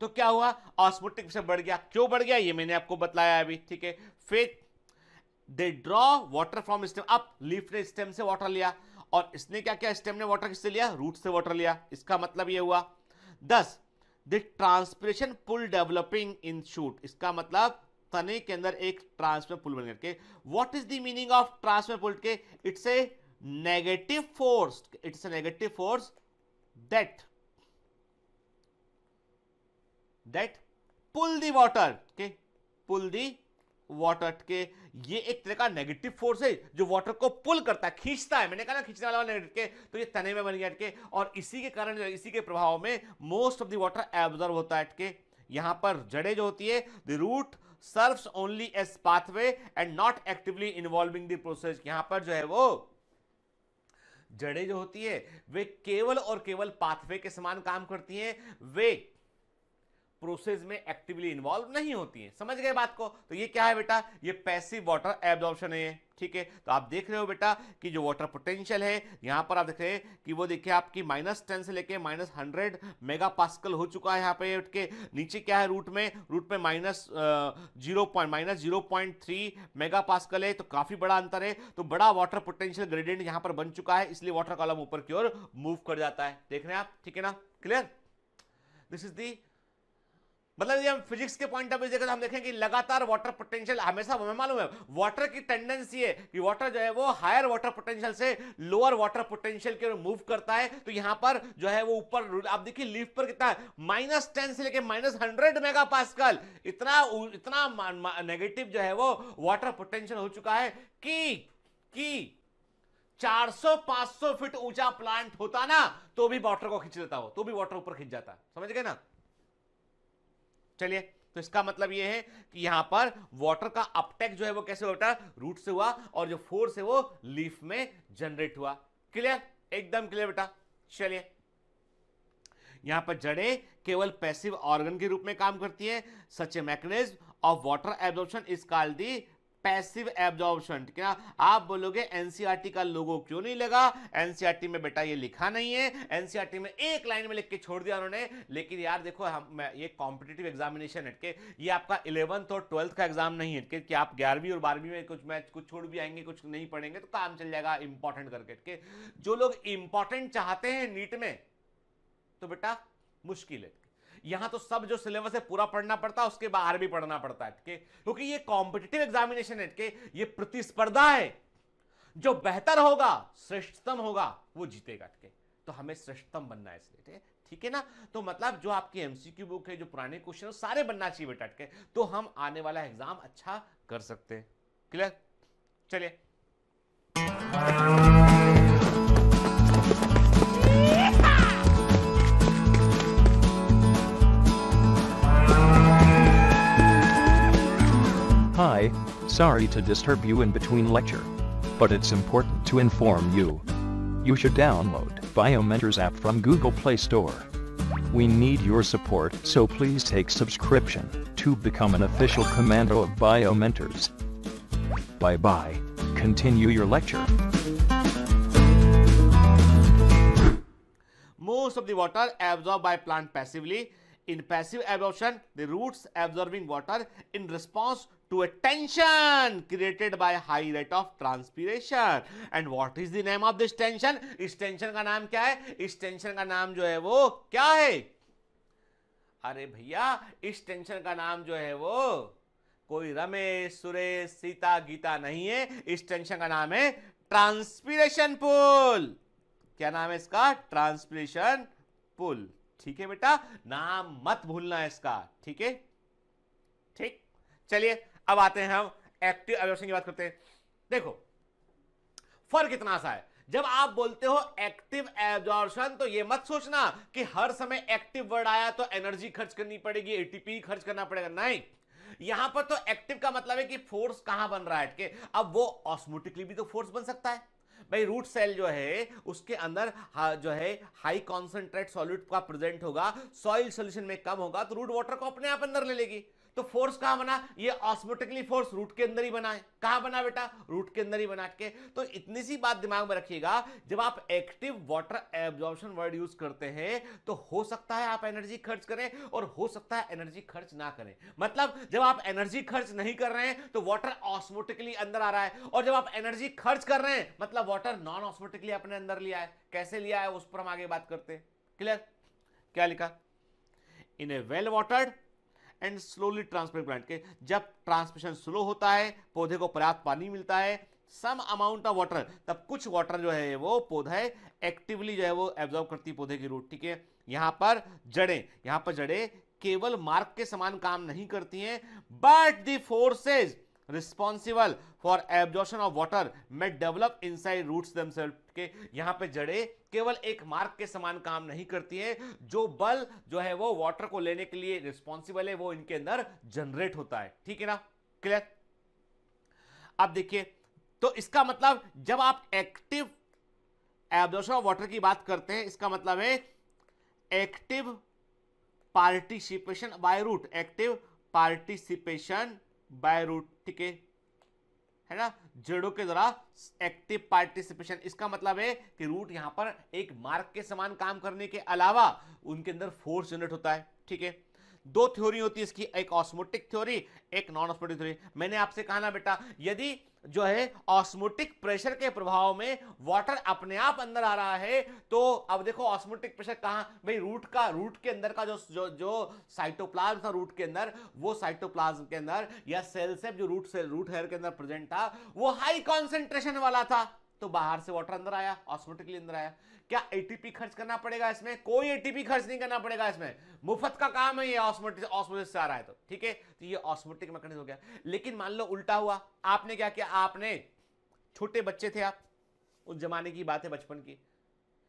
तो क्या हुआ ऑस्मोटिक प्रेशर बढ़ गया क्यों बढ़ गया ये मैंने आपको बताया अभी ठीक है फिर they draw water from stem up leaf ने स्टेम से वाटर लिया और इसने क्या किया स्टेम ने वाटर किससे लिया रूट से वाटर लिया इसका मतलब ये हुआ thus the transpiration pull developing in shoot इसका मतलब तने के अंदर एक ट्रांसफर पुल बन करके what is the meaning of transfer pull के it's a negative force it's a negative force that that pull the water okay pull the water के ये एक तरह का नेगेटिव फोर्स है जो वाटर को पुल करता है खींचता है मैंने कहा ना खींचने वाला नेगेटिव के तो ये तने में बन गया अटके और इसी के कारण इसी के प्रभाव में most of the water absorb होता है अटके यहां पर जड़े जो होती है the root serves only as pathway and not actively involving the process यहां पर जो है वो जड़ें जो होती है वे केवल और केवल पाथवे के समान काम करती हैं वे प्रोसेस में एक्टिवली इन्वॉल्व नहीं होती हैं समझ गए बात को तो ये क्या है बेटा ये पैसिव वाटर एब्जॉर्प्शन है ठीक है तो आप देख रहे हो बेटा कि जो वाटर पोटेंशियल है यहाँ पर आप देख रहे हैं कि वो देखिए आपकी माइनस टेन से लेके माइनस हंड्रेड मेगा पास्कल हो चुका है यहाँ पे उठ के नीचे क्या है रूट में रूट में minus zero point minus zero point three megapascal है तो काफ़ी बड़ा अंतर है तो बड़ा वाटर पोटेंशियल ग्रेडियंट यहाँ पर बन चुका है इसलिए वाटर कॉलम ऊपर की ओर मूव कर जाता है देख रहे हैं आप ठीक है ना क्लियर दिस इज दी मतलब यदि हम फिजिक्स के पॉइंट ऑफ व्यू देखें तो हम देखें कि लगातार वाटर पोटेंशियल हमेशा हमें मालूम है वाटर की टेंडेंसी है कि वाटर जो है वो हायर वाटर पोटेंशियल से लोअर वाटर पोटेंशियल की ओर मूव करता है तो यहां पर जो है वो ऊपर आप देखिए लीफ पर कितना माइनस टेन से लेकर माइनस हंड्रेड मेगा पास्कल इतना इतना नेगेटिव जो है वो वाटर पोटेंशियल हो चुका है कि कि 400-500 फीट ऊंचा प्लांट होता ना तो भी वाटर को खींच लेता हो तो भी वाटर ऊपर खींच जाता समझ गए ना चलिए तो इसका मतलब ये है कि यहां पर वाटर का अपटेक जो है वो कैसे होता रूट से हुआ और जो फोर्स है वो लीफ में जनरेट हुआ क्लियर एकदम क्लियर बेटा चलिए यहां पर जड़े केवल पैसिव ऑर्गन के रूप में काम करती है such a mechanism of water absorption is called the passive absorption क्या आप बोलोगे एनसीआरटी का लोगो क्यों नहीं लगा एनसीआरटी में बेटा ये लिखा नहीं है एनसीआरटी में एक लाइन में लिख के छोड़ दिया उन्होंने लेकिन यार देखो हम ये कॉम्पिटेटिव एग्जामिनेशन हटके ये आपका इलेवंथ और ट्वेल्थ का एग्जाम नहीं हटके कि आप ग्यारहवीं और बारहवीं में कुछ मैच कुछ छोड़ भी आएंगे कुछ नहीं पढ़ेंगे तो काम चल जाएगा इंपॉर्टेंट करके हटके जो लोग इंपॉर्टेंट चाहते हैं नीट में तो बेटा मुश्किल है यहां तो सब जो सिलेबस है पूरा पढ़ना पड़ता है उसके बाहर भी पढ़ना पड़ता है के क्योंकि ये कॉम्पिटेटिव एग्जामिनेशन है के ये प्रतिस्पर्धा है जो बेहतर होगा श्रेष्ठतम होगा वो जीतेगा ठीक है तो हमें श्रेष्ठतम बनना है इसलिए ठीक है ना तो मतलब जो आपकी एमसीक्यू बुक है जो पुराने क्वेश्चन सारे बनना चाहिए बेटा के तो हम आने वाला एग्जाम अच्छा कर सकते हैं क्लियर चलिए Hi, sorry to disturb you in between lecture. But it's important to inform you. You should download Biomentors app from Google Play Store. We need your support so please take subscription to become an official commando of Biomentors. Bye bye. Continue your lecture. Most of the water absorbed by plant passively. In passive absorption, the roots absorbing water in response to a tension created by high rate of transpiration and what is the name of this tension इस tension का नाम क्या है इस tension का नाम जो है वो क्या है अरे भैया इस tension का नाम जो है वो कोई रमेश सुरेश सीता गीता नहीं है इस टेंशन का नाम है ट्रांसपीरेशन पुल क्या नाम है इसका ट्रांसपीरेशन पुल ठीक है बेटा नाम मत भूलना इसका ठीक है ठीक चलिए अब आते हैं हम एक्टिव एब्जॉर्प्शन की बात करते हैं देखो फर्क कितना सा है जब आप बोलते हो एक्टिव एब्जॉर्शन तो ये मत सोचना कि हर समय एक्टिव वर्ड आया तो एनर्जी खर्च करनी पड़ेगी एटीपी खर्च करना पड़ेगा नहीं यहां पर तो एक्टिव का मतलब है कि फोर्स कहां बन रहा है के अब वो ऑस्मोटिकली भी तो फोर्स बन सकता है भाई रूट सेल जो है उसके अंदर हाँ, जो है हाई कॉन्सेंट्रेट सॉल्यूट का प्रेजेंट होगा सॉइल सोल्यूशन में कम होगा तो रूट वाटर को अपने आप अंदर ले लेगी तो फोर्स कहां बना ये ऑस्मोटिकली फोर्स रूट के अंदर ही बना है कहां बना बेटा रूट के अंदर ही बना के तो इतनी सी बात दिमाग में रखिएगा जब आप active water absorption word use करते हैं तो हो सकता है आप एनर्जी खर्च करें और हो सकता है एनर्जी खर्च ना करें मतलब जब आप एनर्जी खर्च नहीं कर रहे हैं तो वाटर ऑस्मोटिकली अंदर आ रहा है और जब आप एनर्जी खर्च कर रहे हैं मतलब वाटर नॉन ऑस्मोटिकली अपने अंदर लिया है कैसे लिया है उस पर हम आगे बात करते हैं क्लियर क्या लिखा in a well watered and slowly transplant plant के जब ट्रांसमिशन स्लो होता है पौधे को पर्याप्त पानी मिलता है सम अमाउंट ऑफ वाटर तब कुछ वाटर जो है वो पौधे एक्टिवली जो है वो एब्जॉर्व करती है पौधे की रूट ठीक है यहाँ पर जड़े यहाँ पर जड़े केवल मार्ग के समान काम नहीं करती हैं but the forces responsible for absorption of water may develop inside roots self के यहाँ पे जड़े केवल एक मार्ग के समान काम नहीं करती है जो बल जो है वो वाटर को लेने के लिए रिस्पॉन्सिबल है वो इनके अंदर जनरेट होता है ठीक है ना क्लियर अब देखिए तो इसका मतलब जब आप एक्टिव एब्जॉर्शन ऑफ वाटर की बात करते हैं इसका मतलब है active participation by root active participation by root ठीक है है ना जड़ों के द्वारा एक्टिव पार्टिसिपेशन इसका मतलब है कि रूट यहां पर एक मार्ग के समान काम करने के अलावा उनके अंदर फोर्स जनरेट होता है ठीक है दो थ्योरी होती है इसकी एक ऑस्मोटिक थ्योरी एक नॉन ऑस्मोटिक थ्योरी मैंने आपसे कहा ना बेटा यदि जो है ऑस्मोटिक प्रेशर के प्रभाव में वाटर अपने आप अंदर आ रहा है तो अब देखो ऑस्मोटिक प्रेशर कहाँ भाई रूट का रूट के अंदर का जो जो जो साइटोप्लाज्म था रूट के अंदर वो साइटोप्लाज्म के अंदर या सेल से जो रूट सेल रूट हेयर के अंदर प्रेजेंट था वो हाई कॉन्सेंट्रेशन वाला था तो बाहर से वाटर अंदर आया ऑस्मोटिकली अंदर आया क्या एटीपी खर्च करना पड़ेगा इसमें कोई एटीपी खर्च नहीं करना पड़ेगा इसमें मुफ्त का काम है ये ऑस्मोटिक ऑस्मोसिस से आ रहा है तो ठीक है तो ये ऑस्मोटिक मैकेनिज्म हो गया लेकिन मान लो उल्टा हुआ आपने क्या किया आपने छोटे बच्चे थे आप उस जमाने की बात है बचपन की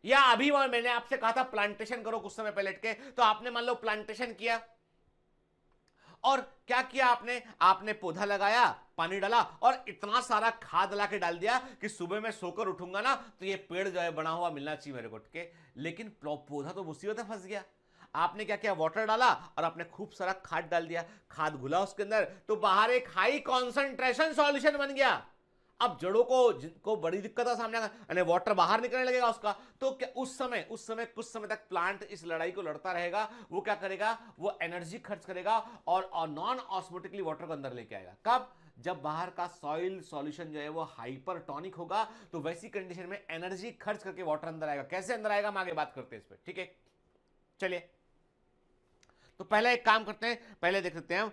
या अभी मैंने आपसे कहा था प्लांटेशन करो कुछ समय पहले के तो आपने मान लो प्लांटेशन किया और क्या किया आपने आपने पौधा लगाया पानी डाला और इतना सारा खाद ला के डाल दिया कि सुबह मैं सोकर उठूंगा ना तो ये पेड़ जो है बना हुआ मिलना चाहिए मेरे को के लेकिन पौधा तो मुसीबत में फंस गया आपने क्या किया वाटर डाला और आपने खूब सारा खाद डाल दिया खाद घुला उसके अंदर तो बाहर एक हाई कॉन्सेंट्रेशन सॉल्यूशन बन गया अब जड़ों को को बड़ी दिक्कत का सामने यानी वाटर बाहर निकलने लगेगा उसका तो क्या उस समय उस समय कुछ समय तक प्लांट इस लड़ाई को लड़ता रहेगा वो क्या करेगा वो एनर्जी खर्च करेगा और, नॉन ऑस्मोटिकली वाटर को अंदर लेके आएगा कब जब बाहर का सॉइल सॉल्यूशन जो है वो हाइपर टॉनिक होगा तो वैसी कंडीशन में एनर्जी खर्च करके वाटर अंदर आएगा कैसे अंदर आएगा हम आगे बात करते हैं इस पर ठीक है चलिए तो पहले एक काम करते हैं पहले देख सकते हैं हम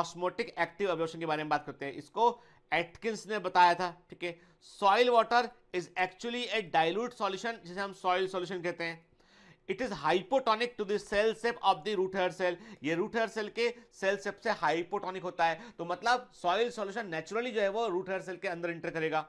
ऑस्मोटिक एक्टिव एब्जॉर्प्शन के बारे में बात करते हैं इसको एटकिंस ने बताया था ठीक है soil water is actually a dilute solution जिसे हम सॉइल सॉल्यूशन कहते हैं it is hypotonic to the cell sap of the root hair cell ये रूट हेयर सेल के सेल सेप से हाइपोटोनिक होता है तो मतलब सॉइल सॉल्यूशन नेचुरली जो है वो रूट हेयर सेल के अंदर इंटर करेगा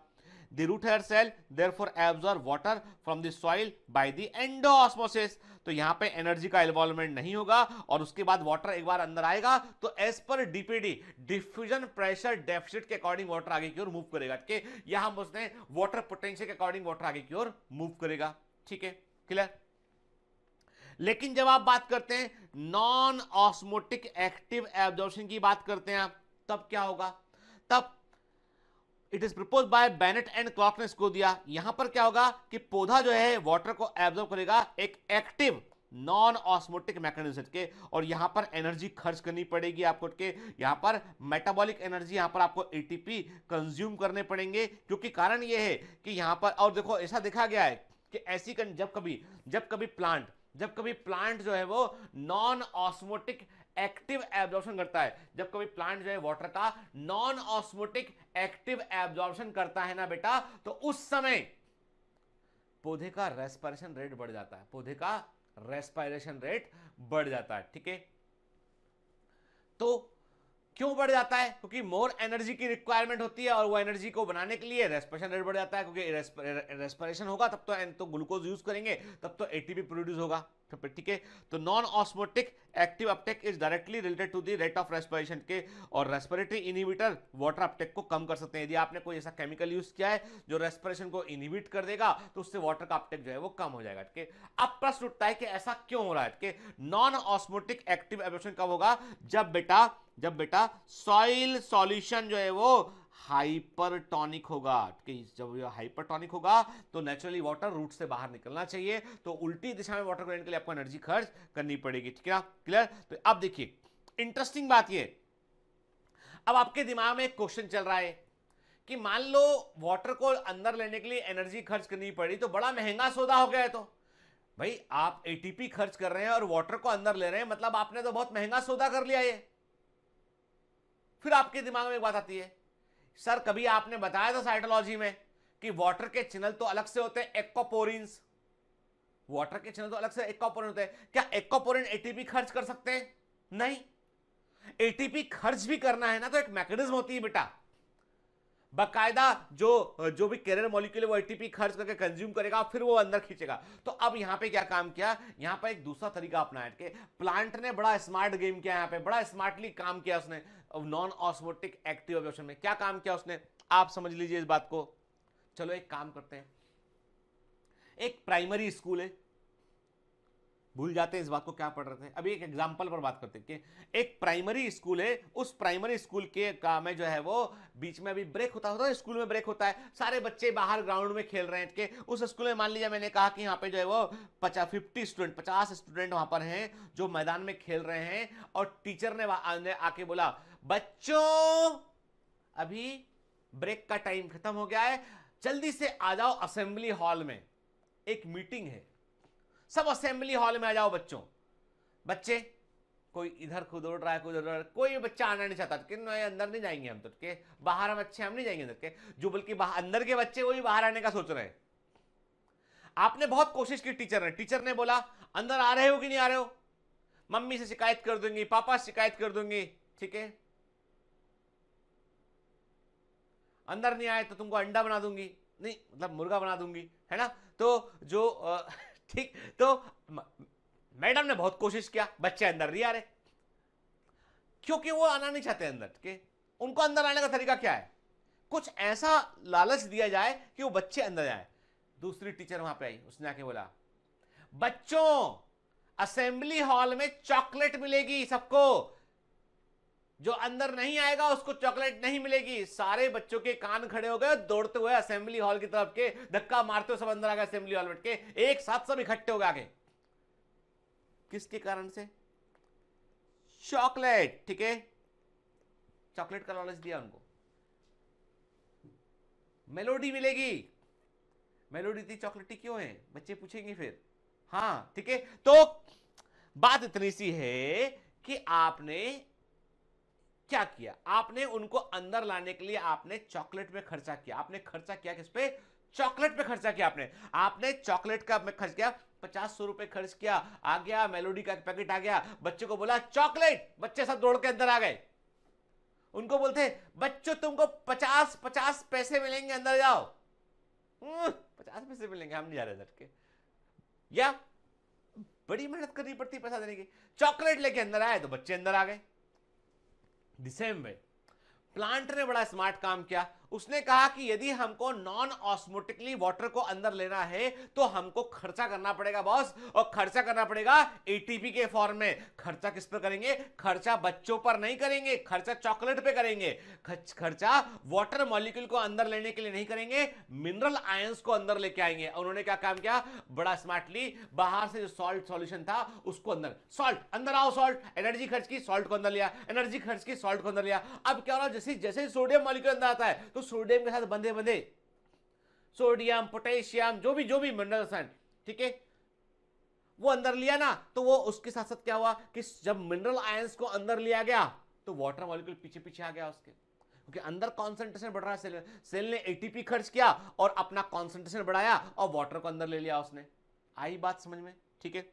The root hair cell therefore absorb water from the soil by the endosmosis. तो यहां पे एनर्जी का इन्वॉल्वमेंट नहीं होगा और उसके बाद वाटर एक बार अंदर आएगा तो as per DPD diffusion pressure deficit के अकॉर्डिंग वाटर आगे की ओर मूव करेगा के यहां बोलते उसने वाटर पोटेंशियल के अकॉर्डिंग वाटर आगे की ओर मूव करेगा ठीक है क्लियर लेकिन जब आप बात करते हैं नॉन ऑस्मोटिक एक्टिव एब्जॉर्प्शन की बात करते हैं आप तब क्या होगा तब it is propose by Bennett and Clark ने इसको दिया यहां पर क्या होगा कि पौधा जो है वाटर को एब्जॉर्व करेगा एक एक्टिव नॉन ऑस्मोटिक मैकेनिज्म के और यहां पर एनर्जी खर्च करनी पड़ेगी आपको के यहां पर मेटाबॉलिक एनर्जी यहां पर आपको एटीपी कंज्यूम करने पड़ेंगे क्योंकि कारण यह है कि यहां पर और देखो ऐसा देखा गया है कि ऐसी जब कभी जब कभी प्लांट जब कभी प्लांट जो है वो नॉन ऑस्मोटिक एक्टिव एब्जॉर्प्शन करता है जब कभी प्लांट जो है वाटर का नॉन ऑस्मोटिक एक्टिव एब्जॉर्प्शन करता है ना बेटा तो उस समय पौधे का रेस्पायरेशन रेट बढ़ जाता है पौधे का रेस्पायरेशन रेट बढ़ जाता है ठीक है तो क्यों बढ़ जाता है क्योंकि मोर एनर्जी की रिक्वायरमेंट होती है और वो एनर्जी को बनाने के लिए रेस्पिरेशन रेट बढ़ जाता है क्योंकि रेस्पिरेशन होगा तब तो तो ग्लूकोज यूज करेंगे तब तो एटीपी प्रोड्यूस होगा ठीक है तो non osmotic active uptake is directly related to rate of respiration के और रेस्पिरेटरी वाटर अपटेक को कम कर सकते हैं यदि आपने कोई ऐसा केमिकल यूज किया है जो रेस्पिरेशन को इनहिबिट कर देगा तो उससे वाटर का अपटेक जो है वो कम हो जाएगा ठीक अब प्रश्न उठता है कि ऐसा क्यों हो रहा है नॉन ऑस्मोटिक एक्टिव एब्जॉर्प्शन कब होगा जब बेटा जब बेटा सॉइल सॉल्यूशन जो है वो हाइपरटॉनिक होगा कि जब यह हाइपरटॉनिक होगा तो नेचुरली वाटर रूट से बाहर निकलना चाहिए तो उल्टी दिशा में वाटर को लेने के लिए आपको एनर्जी खर्च करनी पड़ेगी ठीक है क्लियर तो अब देखिए इंटरेस्टिंग बात यह अब आपके दिमाग में एक क्वेश्चन चल रहा है कि मान लो वाटर को अंदर लेने के लिए एनर्जी खर्च करनी पड़ी तो बड़ा महंगा सौदा हो गया है तो भाई आप एटीपी खर्च कर रहे हैं और वाटर को अंदर ले रहे हैं मतलब आपने तो बहुत महंगा सौदा कर लिया ये फिर आपके दिमाग में एक बात आती है सर कभी आपने बताया था साइटोलॉजी में कि वाटर के चैनल तो अलग से होते हैं एक्वापोरिन्स वाटर के चैनल तो अलग से एक्वापोरिन होते हैं क्या एक्वापोरिन एटीपी खर्च कर सकते हैं नहीं एटीपी खर्च भी करना है ना तो एक मैकेनिज्म होती है बेटा बाकायदा जो जो भी कैरियर मॉलिक्यूल वो एटीपी खर्च करके कंज्यूम करेगा फिर वो अंदर खींचेगा तो अब यहाँ पे क्या काम किया यहाँ पर एक दूसरा तरीका अपनाया के प्लांट ने बड़ा स्मार्ट गेम किया यहाँ पे बड़ा स्मार्टली काम किया उसने नॉन ऑस्मोटिक एक्टिव ऑब्जेक्शन में क्या काम किया उसने आप समझ लीजिए इस बात को चलो एक काम करते हैं एक प्राइमरी स्कूल है भूल जाते हैं इस बात को क्या पढ़ रहे थे अभी एक एग्जाम्पल पर बात करते हैं कि एक प्राइमरी स्कूल है उस प्राइमरी स्कूल के काम में जो है वो बीच में अभी ब्रेक होता होता है स्कूल में ब्रेक होता है सारे बच्चे बाहर ग्राउंड में खेल रहे हैं कि उस स्कूल में मान लीजिए मैंने कहा कि यहाँ पे जो है वो पचास फिफ्टी स्टूडेंट पचास स्टूडेंट वहाँ पर हैं जो मैदान में खेल रहे हैं और टीचर ने, ने आके बोला बच्चों अभी ब्रेक का टाइम खत्म हो गया है जल्दी से आ जाओ असेंबली हॉल में एक मीटिंग है सब असेंबली हॉल में आ जाओ बच्चों बच्चे कोई इधर खुद उड़ रहा है कोई उधर कोई बच्चा आना नहीं चाहता कि नहीं अंदर नहीं जाएंगे हम तो के बाहर हम अच्छे हम नहीं जाएंगे अंदर के जो बल्कि अंदर के बच्चे वही बाहर आने का सोच रहे हैं आपने बहुत कोशिश की टीचर ने टीचर ने बोला अंदर आ रहे हो कि नहीं आ रहे हो मम्मी से शिकायत कर दूंगी पापा से शिकायत कर दूंगी ठीक है अंदर नहीं आए तो तुमको अंडा बना दूंगी नहीं मतलब मुर्गा बना दूंगी है ना तो जो आ, ठीक तो मैडम ने बहुत कोशिश किया बच्चे अंदर नहीं आ रहे क्योंकि वो आना नहीं चाहते अंदर के उनको अंदर आने का तरीका क्या है कुछ ऐसा लालच दिया जाए कि वो बच्चे अंदर जाए दूसरी टीचर वहां पे आई उसने आके बोला बच्चों असेंबली हॉल में चॉकलेट मिलेगी सबको जो अंदर नहीं आएगा उसको चॉकलेट नहीं मिलेगी सारे बच्चों के कान खड़े हो गए दौड़ते हुए असेंबली हॉल की तरफ के धक्का मारते हुए सब अंदर आ गए असेंबली हॉल बैठ के एक साथ सब इकट्ठे हो गए आगे किसके कारण से चॉकलेट ठीक है चॉकलेट का लॉलेज दिया उनको मेलोडी मिलेगी मेलोडी थी चॉकलेटी क्यों है बच्चे पूछेंगे फिर हाँ ठीक है तो बात इतनी सी है कि आपने क्या किया आपने उनको अंदर लाने के लिए आपने चॉकलेट में खर्चा किया आपने खर्चा किया किस पे चॉकलेट पे खर्चा किया आपने आपने चॉकलेट का खर्च किया पचास सौ रुपए खर्च किया आ गया मेलोडी का पैकेट आ गया बच्चे को बोला चॉकलेट बच्चे सब दौड़ के अंदर आ गए उनको बोलते बच्चों तुमको पचास पचास पैसे मिलेंगे अंदर जाओ पचास पैसे मिलेंगे हम नहीं जा रहे अंदर के या बड़ी मेहनत करनी पड़ती पैसा देने की चॉकलेट लेके अंदर आए तो बच्चे अंदर आ गए द सेम वे प्लांट ने बड़ा स्मार्ट काम किया उसने कहा कि यदि हमको नॉन ऑस्मोटिकली वाटर को अंदर लेना है तो हमको खर्चा करना पड़ेगा बॉस और खर्चा करना पड़ेगा एटीपी के फॉर्म में खर्चा किस पर करेंगे खर्चा बच्चों पर नहीं करेंगे खर्चा चॉकलेट पे करेंगे खर्चा वाटर मॉलिक्यूल को अंदर लेने के लिए नहीं करेंगे मिनरल आयंस को अंदर लेके आएंगे उन्होंने क्या काम किया बड़ा स्मार्टली बाहर से जो सॉल्ट सोल्यूशन था उसको अंदर सॉल्ट अंदर आओ सॉल्ट एनर्जी खर्च की सॉल्ट को अंदर लिया एनर्जी खर्च की सॉल्ट को अंदर लिया अब क्या हो रहा जैसे जैसे सोडियम मॉलिक्यूल अंदर आता है तो सोडियम के साथ बंधे बंधे सोडियम पोटेशियम जो भी जो भी मिनरल रसायन ठीक है वो अंदर लिया ना तो वो उसके साथ साथ क्या हुआ कि जब मिनरल आयंस को अंदर लिया गया तो वाटर मॉलिक्यूल पीछे पीछे आ गया उसके क्योंकि अंदर कॉन्सेंट्रेशन बढ़ रहा है सेल सेल ने एटीपी खर्च किया और अपना कॉन्सेंट्रेशन बढ़ाया और वाटर को अंदर ले लिया उसने आई बात समझ में ठीक है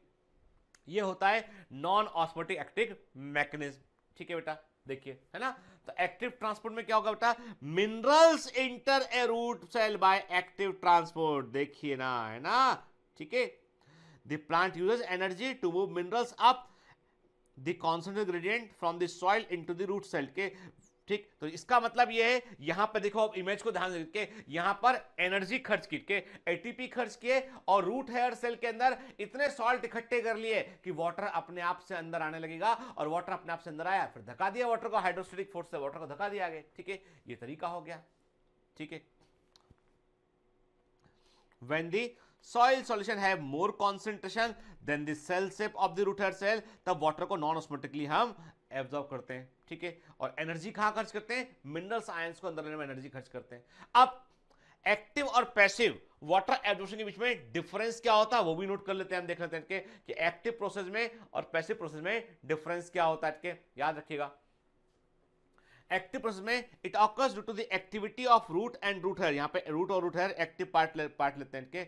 ये होता है नॉन ऑस्मोटिक एक्टिव मैकेनिज्म ठीक है बेटा देखिए है ना तो एक्टिव ट्रांसपोर्ट में क्या होगा बेटा minerals enter a root cell by active transport देखिए ना है ना ठीक है the plant uses energy to move minerals up the concentrated gradient from the soil into the root के ठीक तो इसका मतलब ये है यहां पर देखो अब इमेज को ध्यान के यहां पर एनर्जी खर्च करके एटीपी खर्च किए और रूट हेयर सेल के अंदर इतने सॉल्ट इकट्ठे कर लिए कि वाटर अपने आप से अंदर आने लगेगा और वाटर अपने आप से अंदर आया फिर धक्का दिया वाटर को हाइड्रोस्टेटिक फोर्स से वाटर को धक्का दिया गया ठीक है ये तरीका हो गया ठीक है when the soil solution have more concentration then the cell shape of the root hair cell तब वाटर को नॉन osmotically हम एब्जॉर्व करते हैं ठीक है और एनर्जी कहां खर्च करते हैं मिनरल्स आयंस को अंदर लेने में एनर्जी खर्च करते हैं अब एक्टिव और पैसिव वाटर एब्जॉर्प्शन के बीच में डिफरेंस क्या होता है वो भी नोट कर लेते हैं हम देख लेते हैं कि, कि एक्टिव प्रोसेस में और पैसिव प्रोसेस में डिफरेंस क्या होता है के याद रखिएगा एक्टिव प्रोसेस में it occurs due to the activity of root and root hair यहां पे रूट और रूट हेयर एक्टिव पार्ट ले, पार्ट लेते हैं इनके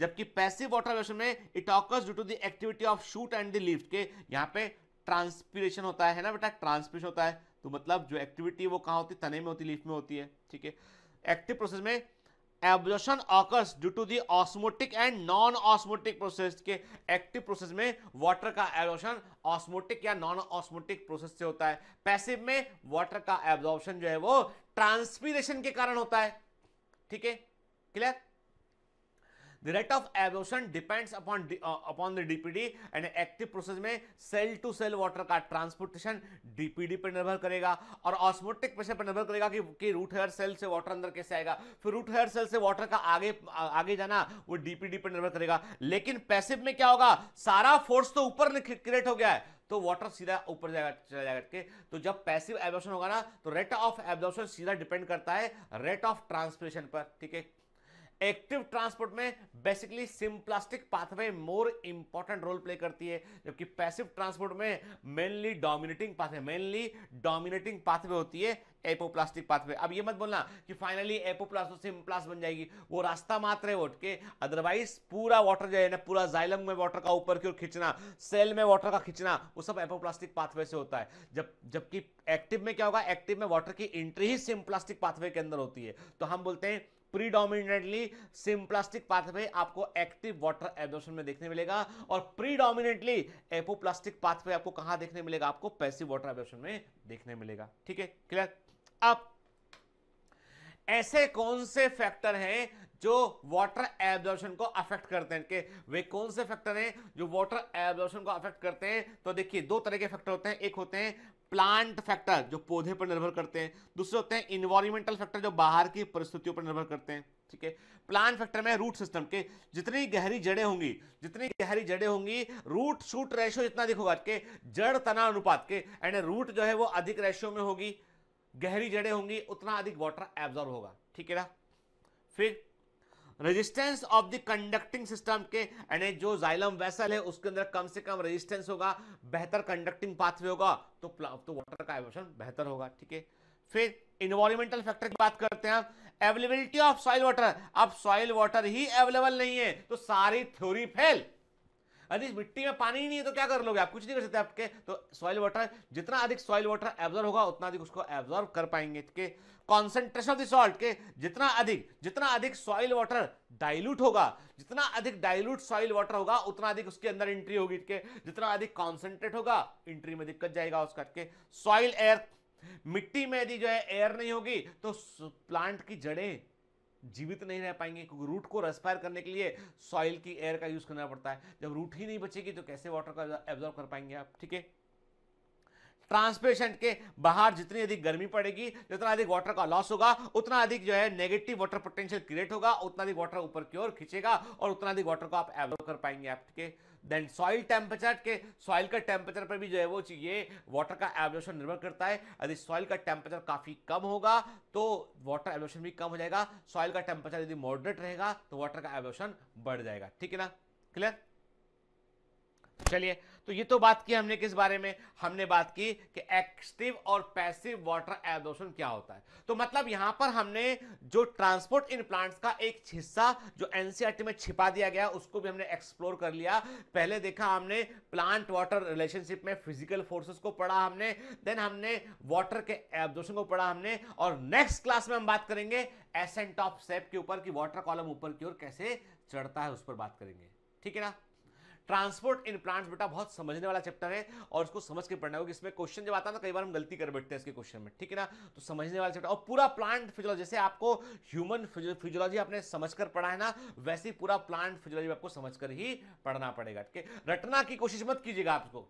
जबकि पैसिव वाटर एब्जॉर्प्शन में it occurs due to the activity of shoot and the leaf के यहां पे ट्रांसपीरेशन होता है ना बेटा ट्रांसपीरेशन होता है तो मतलब जो एक्टिविटी वो कहाँ होती है तने में होती लीफ में होती है ठीक है एक्टिव प्रोसेस में absorption occurs due to the osmotic and non osmotic process के एक्टिव प्रोसेस में वाटर का एब्जॉर्शन ऑस्मोटिक या नॉन ऑस्मोटिक प्रोसेस से होता है पैसिव में वाटर का एब्जॉर्प्शन जो है वो ट्रांसपीरेशन के कारण होता है ठीक है clear rate rate of depends upon upon uh, upon the DPD and active process में सेल टू सेल water का ट्रांसपोर्टेशन डीपीडी पर निर्भर करेगा और osmotic pressure पर निर्भर करेगा कि, कि root hair cell से water अंदर कैसे आएगा फिर root hair cell से water का आगे आगे जाना वो डीपीडी पर निर्भर करेगा लेकिन पैसिव में क्या होगा सारा फोर्स तो ऊपर क्रिएट हो गया है तो वाटर सीधा ऊपर जाएगा चला जाएगा के तो जब पैसिव एब्जॉर्प्शन होगा ना तो रेट ऑफ एब्जॉर्प्शन सीधा डिपेंड करता है रेट ऑफ ट्रांसपोर्टेशन पर ठीक है एक्टिव ट्रांसपोर्ट में basically symplastic pathway more important role play करती है जबकि पैसिव ट्रांसपोर्ट में mainly dominating pathway mainly dominating pathway होती है एपोप्लास्टिक पाथवे अब ये मत बोलना कि फाइनली एपोप्लास्ट तो सिम्प्लास्ट बन जाएगी वो रास्ता मात्र है वोट के अदरवाइज पूरा वाटर जो है ना पूरा जाइलम में वाटर का ऊपर की ओर खींचना सेल में वाटर का खींचना वो सब एपोप्लास्टिक पाथवे से होता है जब जबकि एक्टिव में क्या होगा एक्टिव में वाटर की एंट्री ही सिम्प्लास्टिक पाथवे के अंदर होती है तो हम बोलते हैं प्रीडोमिनेटली सिम्प्लास्टिक पाथवे आपको एक्टिव वाटर एब्जॉर्प्शन में देखने मिलेगा और प्रीडोमिनेटली एपोप्लास्टिक पाथवे आपको कहां देखने मिलेगा आपको पैसिव वाटर एब्जॉर्प्शन में देखने मिलेगा ठीक है क्लियर अब ऐसे कौन से फैक्टर हैं जो वाटर एब्जॉर्प्शन को अफेक्ट करते हैं कि वे कौन से फैक्टर हैं जो वाटर एब्जॉर्प्शन को अफेक्ट करते हैं तो देखिए दो तरह के फैक्टर होते हैं एक होते हैं प्लांट फैक्टर जो पौधे पर निर्भर करते हैं दूसरे होते हैं इन्वायरमेंटल फैक्टर जो बाहर की परिस्थितियों पर निर्भर करते हैं ठीक है प्लांट फैक्टर में रूट सिस्टम के जितनी गहरी जड़ें होंगी जितनी गहरी जड़ें होंगी रूट शूट रेशियो जितना अधिक होगा के जड़ तना अनुपात के एंड रूट जो है वो अधिक रेशियो में होगी गहरी जड़ें होंगी उतना अधिक वाटर एब्जॉर्ब होगा ठीक है ना फिर resistance of the conducting system के यानी जो जाइलम वेसल है उसके अंदर कम से कम रेजिस्टेंस होगा बेहतर कंडक्टिंग पाथवे होगा तो तो वाटर का एवोशन बेहतर होगा ठीक है फिर इन्वायरमेंटल फैक्टर की बात करते हैं अवेलेबिलिटी ऑफ सॉइल वाटर अब सॉइल वाटर ही अवेलेबल नहीं है तो सारी थ्योरी फेल यदि मिट्टी में पानी ही नहीं है तो क्या कर लोगे आप कुछ नहीं कर सकते आपके तो सॉइल वाटर जितना अधिक सॉइल वाटर एब्जॉर्व होगा उतना अधिक उसको एब्जॉर्व कर पाएंगे के कॉन्सेंट्रेशन ऑफ द सॉल्ट के जितना अधिक जितना अधिक सॉइल वाटर डाइल्यूट होगा जितना अधिक डाइल्यूट सॉइल वाटर होगा उतना अधिक उसके अंदर एंट्री होगी के जितना अधिक कॉन्सेंट्रेट होगा एंट्री में दिक्कत जाएगा उसका के सॉइल एयर मिट्टी में यदि जो है एयर नहीं होगी तो प्लांट की जड़ें जीवित नहीं रह पाएंगे क्योंकि रूट को रेस्पायर करने के लिए सॉइल की एयर का यूज़ करना पड़ता है जब रूट ही नहीं बचेगी तो कैसे वाटर का एब्जॉर्व कर पाएंगे आप ठीक है ट्रांसपेरेंट के बाहर जितनी अधिक गर्मी पड़ेगी जितना अधिक वाटर का लॉस होगा उतना अधिक जो है नेगेटिव वाटर पोटेंशियल क्रिएट होगा उतना अधिक वाटर ऊपर की ओर खींचेगा और उतना अधिक वाटर को आप एब्जॉर्व कर पाएंगे आप ठीक है देन सॉइल टेम्परेचर के सॉइल का टेम्परेचर पर भी जो है वो ये वाटर का एब्जॉर्प्शन निर्भर करता है यदि सॉइल का टेम्परेचर काफ़ी कम होगा तो वाटर एब्जॉर्प्शन भी कम हो जाएगा सॉइल का टेम्परेचर यदि मॉडरेट रहेगा तो वाटर का एब्जॉर्प्शन बढ़ जाएगा ठीक है ना क्लियर चलिए तो ये तो बात की हमने किस बारे में हमने बात की कि एक्टिव और पैसिव वाटर एब्जॉर्प्शन क्या होता है तो मतलब यहां पर हमने जो ट्रांसपोर्ट इन प्लांट्स का एक हिस्सा जो एनसीआरटी e में छिपा दिया गया उसको भी हमने एक्सप्लोर कर लिया पहले देखा हमने प्लांट वाटर रिलेशनशिप में फिजिकल फोर्सेस को पढ़ा हमने देन हमने वाटर के एब्जॉर्प्शन को पढ़ा हमने और नेक्स्ट क्लास में हम बात करेंगे एसेंट ऑफ सेप के ऊपर कि वाटर कॉलम ऊपर की ओर कैसे चढ़ता है उस पर बात करेंगे ठीक है ना ट्रांसपोर्ट इन प्लांट्स बेटा बहुत समझने वाला चैप्टर है और उसको समझ के पढ़ना होगा इसमें क्वेश्चन जब आता है ना कई बार हम गलती कर बैठते हैं इसके क्वेश्चन में ठीक है ना तो समझने वाला चैप्टर और पूरा प्लांट फिजियोलॉजी जैसे आपको ह्यूमन फिजियोलॉजी आपने कर पढ़ा है ना वैसे ही पूरा प्लांट फिजियोलॉजी आपको कर ही पढ़ना पड़ेगा ठीक रटना की कोशिश मत कीजिएगा आपको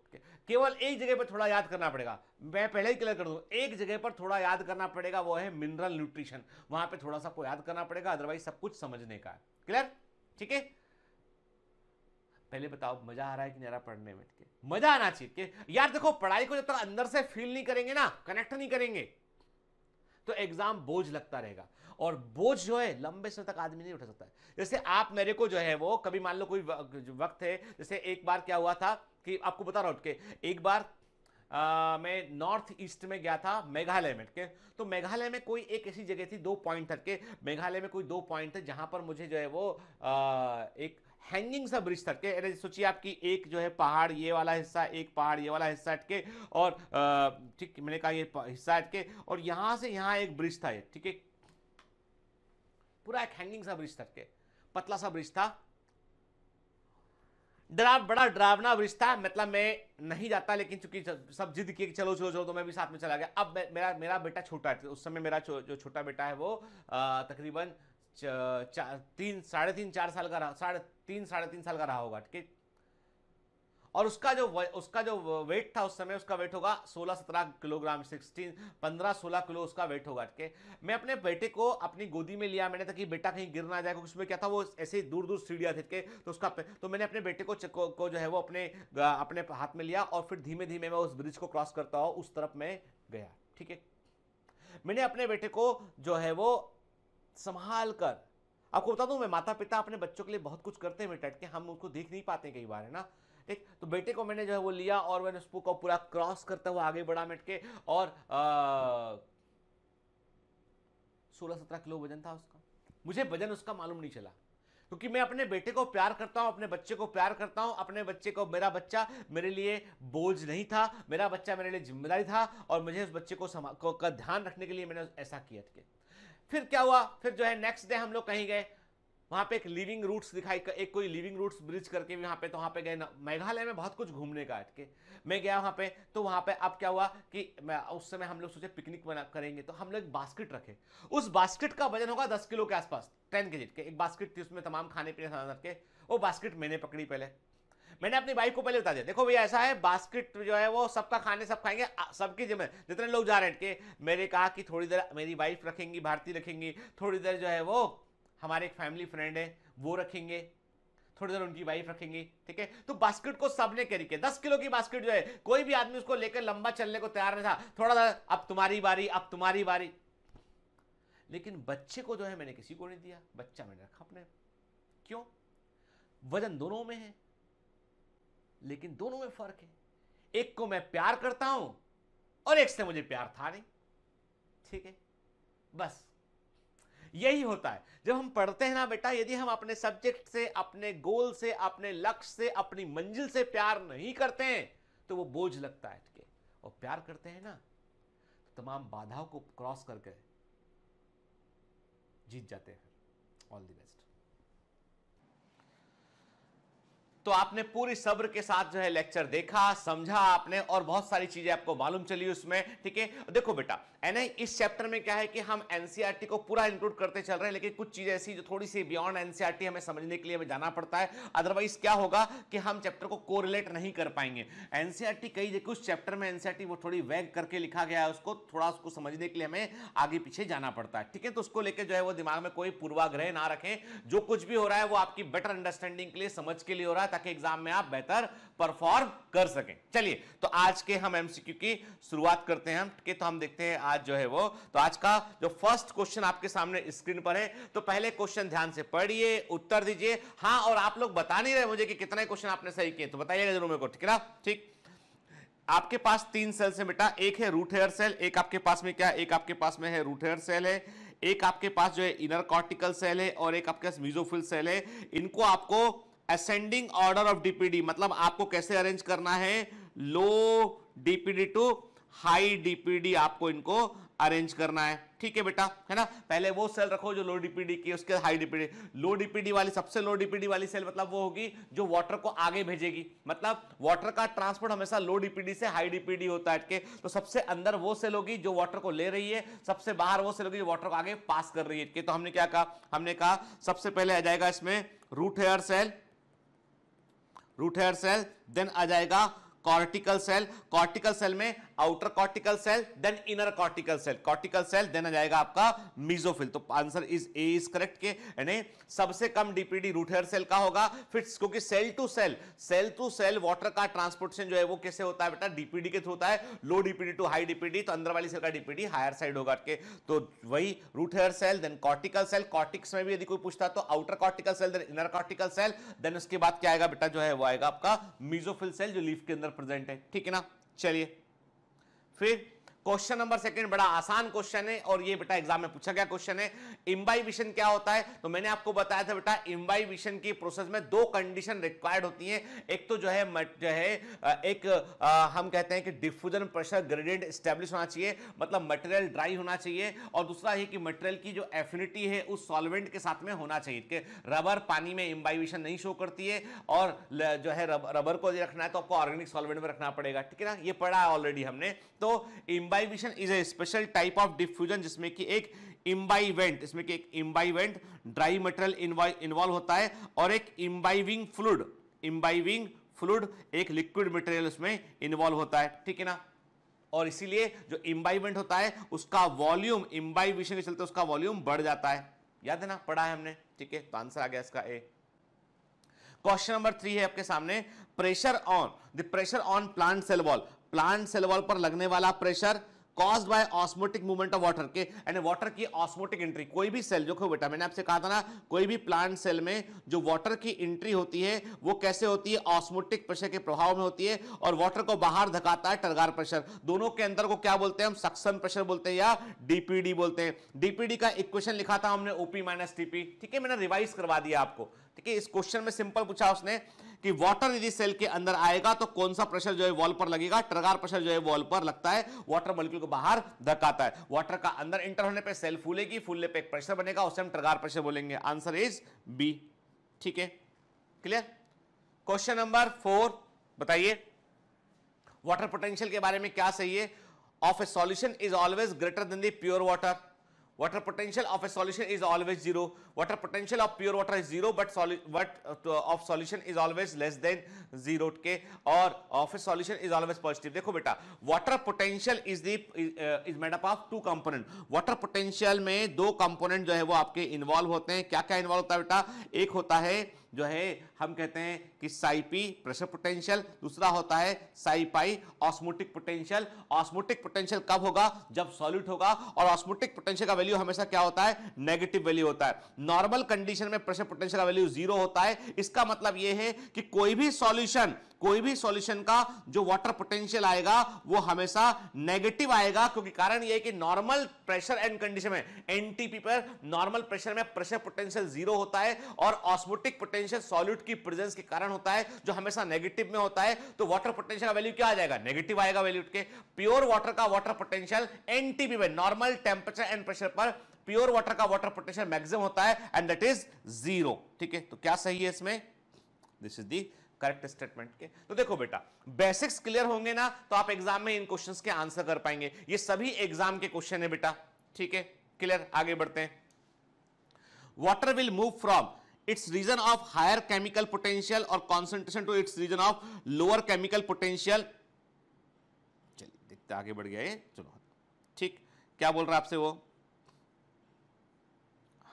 केवल एक जगह पर थोड़ा याद करना पड़ेगा मैं पहले ही क्लियर कर दूँ एक जगह पर थोड़ा याद करना पड़ेगा वो है मिनरल न्यूट्रिशन वहाँ पर थोड़ा सा आपको याद करना पड़ेगा अदरवाइज सब कुछ समझने का क्लियर ठीक है पहले बताओ मजा आ रहा है कि नहीं आ रहा पढ़ने में के मजा आना चाहिए के यार देखो पढ़ाई को जब तक अंदर से फील नहीं करेंगे ना कनेक्ट नहीं करेंगे तो एग्जाम बोझ लगता रहेगा और बोझ जो है लंबे समय तक आदमी नहीं उठा सकता है जैसे आप मेरे को जो है वो कभी मान लो कोई वक्त है जैसे एक बार क्या हुआ था कि आपको बता रहा हूं के एक बार आ, मैं नॉर्थ ईस्ट में गया था मेघालय में के तो मेघालय में कोई एक ऐसी जगह थी दो पॉइंट थे मेघालय में कोई दो पॉइंट थे जहां पर मुझे जो है वो आ, एक हैंगिंग सा ब्रिज सटके सोचिए आपकी एक जो है पहाड़ ये वाला हिस्सा एक पहाड़ ये वाला हिस्सा हटके और ठीक मैंने कहा ये हिस्सा हटके और यहां से यहां एक ब्रिज था ये ठीक है पूरा एक हैंगिंग सा ब्रिज सटके पतला सा ब्रिज था ड्राव बड़ा ड्रावना ब्रिज था मतलब मैं नहीं जाता लेकिन चूंकि सब जिद किए कि चलो चलो चलो तो मैं भी साथ में चला गया अब मेरा मेरा बेटा छोटा है तो उस समय मेरा जो छोटा बेटा है वो तकरीबन तीन साढ़े तीन चार साल का रहा साढ़े तीन साढ़े तीन साल का रहा होगा ठीक और उसका जो उसका जो वेट था उस समय उसका वेट होगा 16-17 किलोग्राम 16 15-16 किलो उसका वेट होगा ठीक है मैं अपने बेटे को अपनी गोदी में लिया मैंने ताकि बेटा कहीं गिर ना जाए क्योंकि उसमें क्या था वो ऐसे ही दूर दूर सीढ़ियाँ थे के तो उसका तो मैंने अपने बेटे को, को को जो है वो अपने अपने हाथ में लिया और फिर धीमे धीमे मैं उस ब्रिज को क्रॉस करता हूँ उस तरफ में गया ठीक है मैंने अपने बेटे को जो है वो संभाल कर आपको बता दूं मैं माता पिता अपने बच्चों के लिए बहुत कुछ करते हैं बेटा के हम उसको देख नहीं पाते कई बार है ना ठीक तो बेटे को मैंने जो है वो लिया और मैंने उसको को पूरा क्रॉस करता हुआ आगे बढ़ा मेट के और सोलह सत्रह किलो वजन था उसका मुझे वजन उसका मालूम नहीं चला क्योंकि मैं अपने बेटे को प्यार करता हूँ अपने बच्चे को प्यार करता हूँ अपने बच्चे को मेरा बच्चा मेरे लिए बोझ नहीं था मेरा बच्चा मेरे लिए जिम्मेदारी था और मुझे उस बच्चे को, को का ध्यान रखने के लिए मैंने ऐसा किया था फिर क्या हुआ फिर जो है नेक्स्ट डे हम लोग कहीं गए वहां पे एक लिविंग रूट्स दिखाई एक कोई लिविंग रूट्स ब्रिज करके भी पे तो वहां पे गए मेघालय में बहुत कुछ घूमने का के मैं गया वहां पे तो वहां पे अब क्या हुआ कि मैं उस समय हम लोग सोचे पिकनिक बना करेंगे तो हम लोग एक बास्केट रखे उस बास्केट का वजन होगा दस किलो के आसपास टेन के के एक बास्केट थी उसमें तमाम खाने पीने के वो बास्केट मैंने पकड़ी पहले मैंने अपनी वाइफ को पहले बता दिया देखो भैया ऐसा है बास्केट जो है वो सबका खाने सब खाएंगे सबकी जिम्मे जितने लोग जा रहे हैं कि मैंने कहा कि थोड़ी देर मेरी वाइफ रखेंगी भारती रखेंगी थोड़ी देर जो है वो हमारे एक फैमिली फ्रेंड है वो रखेंगे थोड़ी देर उनकी वाइफ रखेंगे ठीक है तो बास्केट को सबने कैरी किया दस किलो की बास्केट जो है कोई भी आदमी उसको लेकर लंबा चलने को तैयार नहीं था थोड़ा सा अब तुम्हारी बारी अब तुम्हारी बारी लेकिन बच्चे को जो है मैंने किसी को नहीं दिया बच्चा मैंने रखा अपने क्यों वजन दोनों में है लेकिन दोनों में फर्क है एक को मैं प्यार करता हूं और एक से मुझे प्यार था नहीं ठीक है बस यही होता है जब हम पढ़ते हैं ना बेटा यदि हम अपने सब्जेक्ट से अपने गोल से अपने लक्ष्य से अपनी मंजिल से प्यार नहीं करते हैं तो वो बोझ लगता है के और प्यार करते हैं ना तो तमाम बाधाओं को क्रॉस करके जीत जाते हैं ऑल दी बेस्ट तो आपने पूरी सब्र के साथ जो है लेक्चर देखा समझा आपने और बहुत सारी चीजें आपको मालूम चली उसमें ठीक है देखो बेटा एनआई इस चैप्टर में क्या है कि हम एनसीईआरटी e को पूरा इंक्लूड करते चल रहे हैं लेकिन कुछ चीजें ऐसी जो थोड़ी सी बियॉन्ड एनसीईआरटी e हमें समझने के लिए हमें जाना पड़ता है अदरवाइज क्या होगा कि हम चैप्टर को कोरिलेट नहीं कर पाएंगे एनसीईआरटी e कई कुछ चैप्टर में एनसीईआरटी वो थोड़ी वैग करके लिखा गया है उसको थोड़ा उसको समझने के लिए हमें आगे पीछे जाना पड़ता है ठीक है तो उसको लेकर जो है वो दिमाग में कोई पूर्वाग्रह ना रखें जो कुछ भी हो रहा है वो आपकी बेटर अंडरस्टैंडिंग के लिए समझ के लिए हो रहा है ताकि एग्जाम में आप बेहतर परफॉर्म कर सकें चलिए तो आज के हम एमसीक्यू की शुरुआत करते हैं हम के तो हम देखते हैं आज जो है वो तो आज का जो फर्स्ट क्वेश्चन आपके सामने स्क्रीन पर है तो पहले क्वेश्चन ध्यान से पढ़िए उत्तर दीजिए हाँ और आप लोग बता नहीं रहे मुझे कि कितने क्वेश्चन आपने सही किए तो बताइएगा जरूर मेरे को ठीक है ना ठीक आपके पास तीन सेल से बेटा एक है रूट हेयर सेल एक आपके पास में क्या एक आपके पास में है रूट हेयर सेल है एक आपके पास जो है इनर कॉर्टिकल सेल है और एक आपके पास मीजोफिल सेल है इनको आपको असेंडिंग ऑर्डर ऑफ डीपीडी मतलब आपको कैसे अरेंज करना है low DPD to high DPD आपको इनको अरेंज करना है ठीक है बेटा है ना पहले वो सेल रखो जो लो डीपीडी की उसके हाई डीपीडी लो डीपीडी वाली सबसे लो डीपीडी वाली सेल मतलब वो होगी जो वाटर को आगे भेजेगी मतलब वाटर का ट्रांसपोर्ट हमेशा लो डीपीडी से हाई डीपीडी होता है तो सबसे अंदर वो सेल होगी जो वाटर को ले रही है सबसे बाहर वो सेल होगी जो वाटर को आगे पास कर रही है तो हमने क्या कहा हमने कहा सबसे पहले आ जाएगा इसमें root hair cell root hair cell then आ जाएगा कॉर्टिकल सेल कॉर्टिकल सेल में outer cortical cell then inner cortical cell cortical cell then आ जाएगा आपका मीजोफिल तो answer is A is correct के यानी सबसे कम डीपीडी रूट हेयर सेल का होगा फिर क्योंकि cell to cell cell to cell water का ट्रांसपोर्टेशन जो है वो कैसे होता है बेटा डीपीडी के थ्रू होता है low DPD to high DPD तो अंदर वाली सेल का डीपीडी हायर साइड होगा के तो वही root hair cell then cortical cell cortex में भी यदि कोई पूछता तो outer cortical cell then inner cortical cell then उसके बाद क्या आएगा बेटा जो है वो आएगा आपका मीजोफिल सेल जो लीफ के अंदर प्रेजेंट है ठीक है ना चलिए ¿sí? क्वेश्चन नंबर सेकंड बड़ा आसान क्वेश्चन है और ये बेटा एग्जाम में पूछा गया क्वेश्चन है इम्बाइबिशन क्या होता है तो मैंने आपको बताया था बेटा इम्बाइबिशन की प्रोसेस में दो कंडीशन रिक्वायर्ड होती हैं एक तो जो है जो है एक हम कहते हैं कि डिफ्यूजन प्रेशर ग्रेडियंट स्टैब्लिश होना चाहिए मतलब मटेरियल ड्राई होना चाहिए और दूसरा है कि मटेरियल की जो एफिनिटी है उस सॉल्वेंट के साथ में होना चाहिए कि रबर पानी में इम्बाइबिशन नहीं शो करती है और जो है रबर को रखना है तो आपको ऑर्गेनिक सॉल्वेंट में रखना पड़ेगा ठीक है ना ये पढ़ा है ऑलरेडी हमने तो imbibition is a special type of diffusion जिसमें कि एक इम्बाइवेंट इसमें कि एक इम्बाइवेंट ड्राई मटेरियल इन्वॉल्व होता है और एक इम्बाइविंग फ्लूड इम्बाइविंग फ्लूड एक लिक्विड मटेरियल उसमें इन्वॉल्व होता है ठीक है ना और इसीलिए जो इम्बाइवेंट होता है उसका वॉल्यूम इम्बाइबिशन के चलते उसका वॉल्यूम बढ़ जाता है याद है ना पढ़ा है हमने ठीक है तो आंसर आ गया इसका ए क्वेश्चन नंबर थ्री है आपके सामने pressure on the pressure on plant cell wall plant cell wall पर लगने वाला pressure cause by osmotic movement of water के यानी वाटर की ऑस्मोटिक एंट्री कोई भी सेल जो खो बेटा मैंने आपसे कहा था ना कोई भी प्लांट सेल में जो वाटर की एंट्री होती है वो कैसे होती है ऑस्मोटिक प्रेशर के प्रभाव में होती है और वाटर को बाहर धकाता है टर्गार प्रेशर दोनों के अंदर को क्या बोलते हैं हम सक्सन प्रेशर बोलते हैं या डीपीडी बोलते हैं डीपीडी का इक्वेशन लिखा था हमने ओपी माइनस टीपी ठीक है मैंने रिवाइज करवा दिया आपको ठीक है इस क्वेश्चन में सिंपल पूछा उसने कि वाटर यदि सेल के अंदर आएगा तो कौन सा प्रेशर जो है वॉल पर लगेगा ट्रगार प्रेशर जो है वॉल पर लगता है वाटर मॉलिक्यूल को बाहर धकाता है वाटर का अंदर इंटर होने पर सेल फूलेगी फूलने पर एक प्रेशर बनेगा उसे हम ट्रगार प्रेशर बोलेंगे आंसर इज बी ठीक है क्लियर क्वेश्चन नंबर फोर बताइए वाटर पोटेंशियल के बारे में क्या सही है of a solution is always greater than the pure water water potential of a solution is always zero water potential of pure water is zero but what uh, of solution is always less than zero के और of a solution is always positive देखो बेटा water potential is the is made up of two component water potential में दो component जो है वो आपके involve होते हैं क्या क्या involve होता है बेटा एक होता है जो है हम कहते हैं कि साइपी प्रेशर पोटेंशियल दूसरा होता है psi pi osmotic potential osmotic potential कब होगा जब सॉल्यूट होगा और ऑस्मोटिक पोटेंशियल का वैल्यू हमेशा क्या होता है नेगेटिव वैल्यू होता है नॉर्मल कंडीशन में प्रेशर पोटेंशियल का वैल्यू जीरो होता है इसका मतलब यह है कि कोई भी सॉल्यूशन कोई भी सॉल्यूशन का जो वाटर पोटेंशियल आएगा वो हमेशा नेगेटिव आएगा क्योंकि कारण ये है कि नॉर्मल प्रेशर एंड कंडीशन में एनटीपी पर नॉर्मल प्रेशर में प्रेशर पोटेंशियल जीरो होता है और ऑस्मोटिक पोटेंशियल पोटेंशियल सॉल्यूट की प्रेजेंस के कारण होता है जो हमेशा नेगेटिव में होता है तो वाटर पोटेंशियल का वैल्यू क्या आ जाएगा नेगेटिव आएगा वैल्यू के प्योर वाटर का वाटर पोटेंशियल एनटीपी में नॉर्मल टेम्परेचर एंड प्रेशर पर प्योर वाटर का वाटर पोटेंशियल मैक्सिमम होता है एंड दैट इज जीरो ठीक है तो क्या सही है इसमें this is the correct statement के तो देखो बेटा बेसिक्स क्लियर होंगे ना तो आप एग्जाम में इन क्वेश्चंस के आंसर कर पाएंगे ये सभी एग्जाम के क्वेश्चन है बेटा ठीक है क्लियर आगे बढ़ते हैं water will move from its region of higher chemical potential or concentration to its region of lower chemical potential चलिए देखते आगे बढ़ गया चलो ठीक क्या बोल रहा है आपसे वो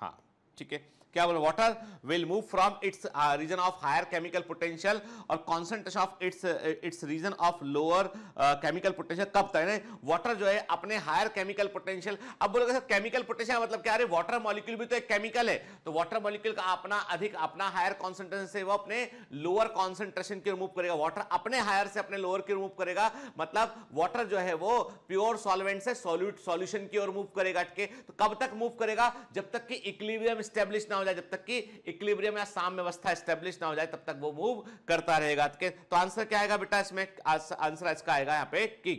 हाँ ठीक है क्या बोल water will move from its region of higher chemical potential or concentration of its its region of lower chemical potential कब तक वाटर जो है अपने हायर केमिकल पोटेंशियल अब बोलोगे सर केमिकल पोटेंशियल मतलब क्या अरे वाटर मॉलिक्यूल भी तो एक केमिकल है तो वाटर मॉलिक्यूल का अपना अधिक अपना हायर कॉन्सेंट्रेशन से वो अपने लोअर कॉन्सेंट्रेशन की रिमूव करेगा वाटर अपने हायर से अपने लोअर की रिमूव करेगा मतलब वाटर जो है वो प्योर सॉल्वेंट से सॉल्यूट सॉल्यूशन की ओर मूव करेगा अटके तो कब तक मूव करेगा जब तक कि इक्लिबियम स्टेब्लिश ना हो चला जब तक कि इक्लिब्रियम या साम्य अवस्था स्टेब्लिश ना हो जाए तब तक वो मूव करता रहेगा तो आंसर तो क्या आएगा बेटा इसमें आंसर इसका आएगा यहां पे कि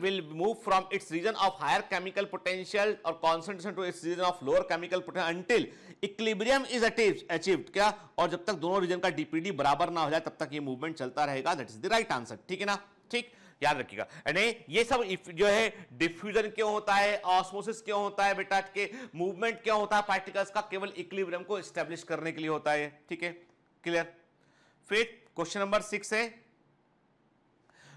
will move from its region of higher chemical potential or concentration to its region of lower chemical potential potential until equilibrium is achieved क्या और जब तक दोनों रीजन का डीपीडी बराबर ना हो जाए तब तक ये मूवमेंट चलता रहेगा that is the right answer ठीक है ना ठीक याद रखिएगा यानी ये सब जो है डिफ्यूजन क्यों होता है ऑस्मोसिस क्यों होता है बेटा के मूवमेंट क्यों होता है पार्टिकल्स का केवल इक्लिब्रियम को स्टेब्लिश करने के लिए होता है ठीक है क्लियर फिर क्वेश्चन नंबर सिक्स है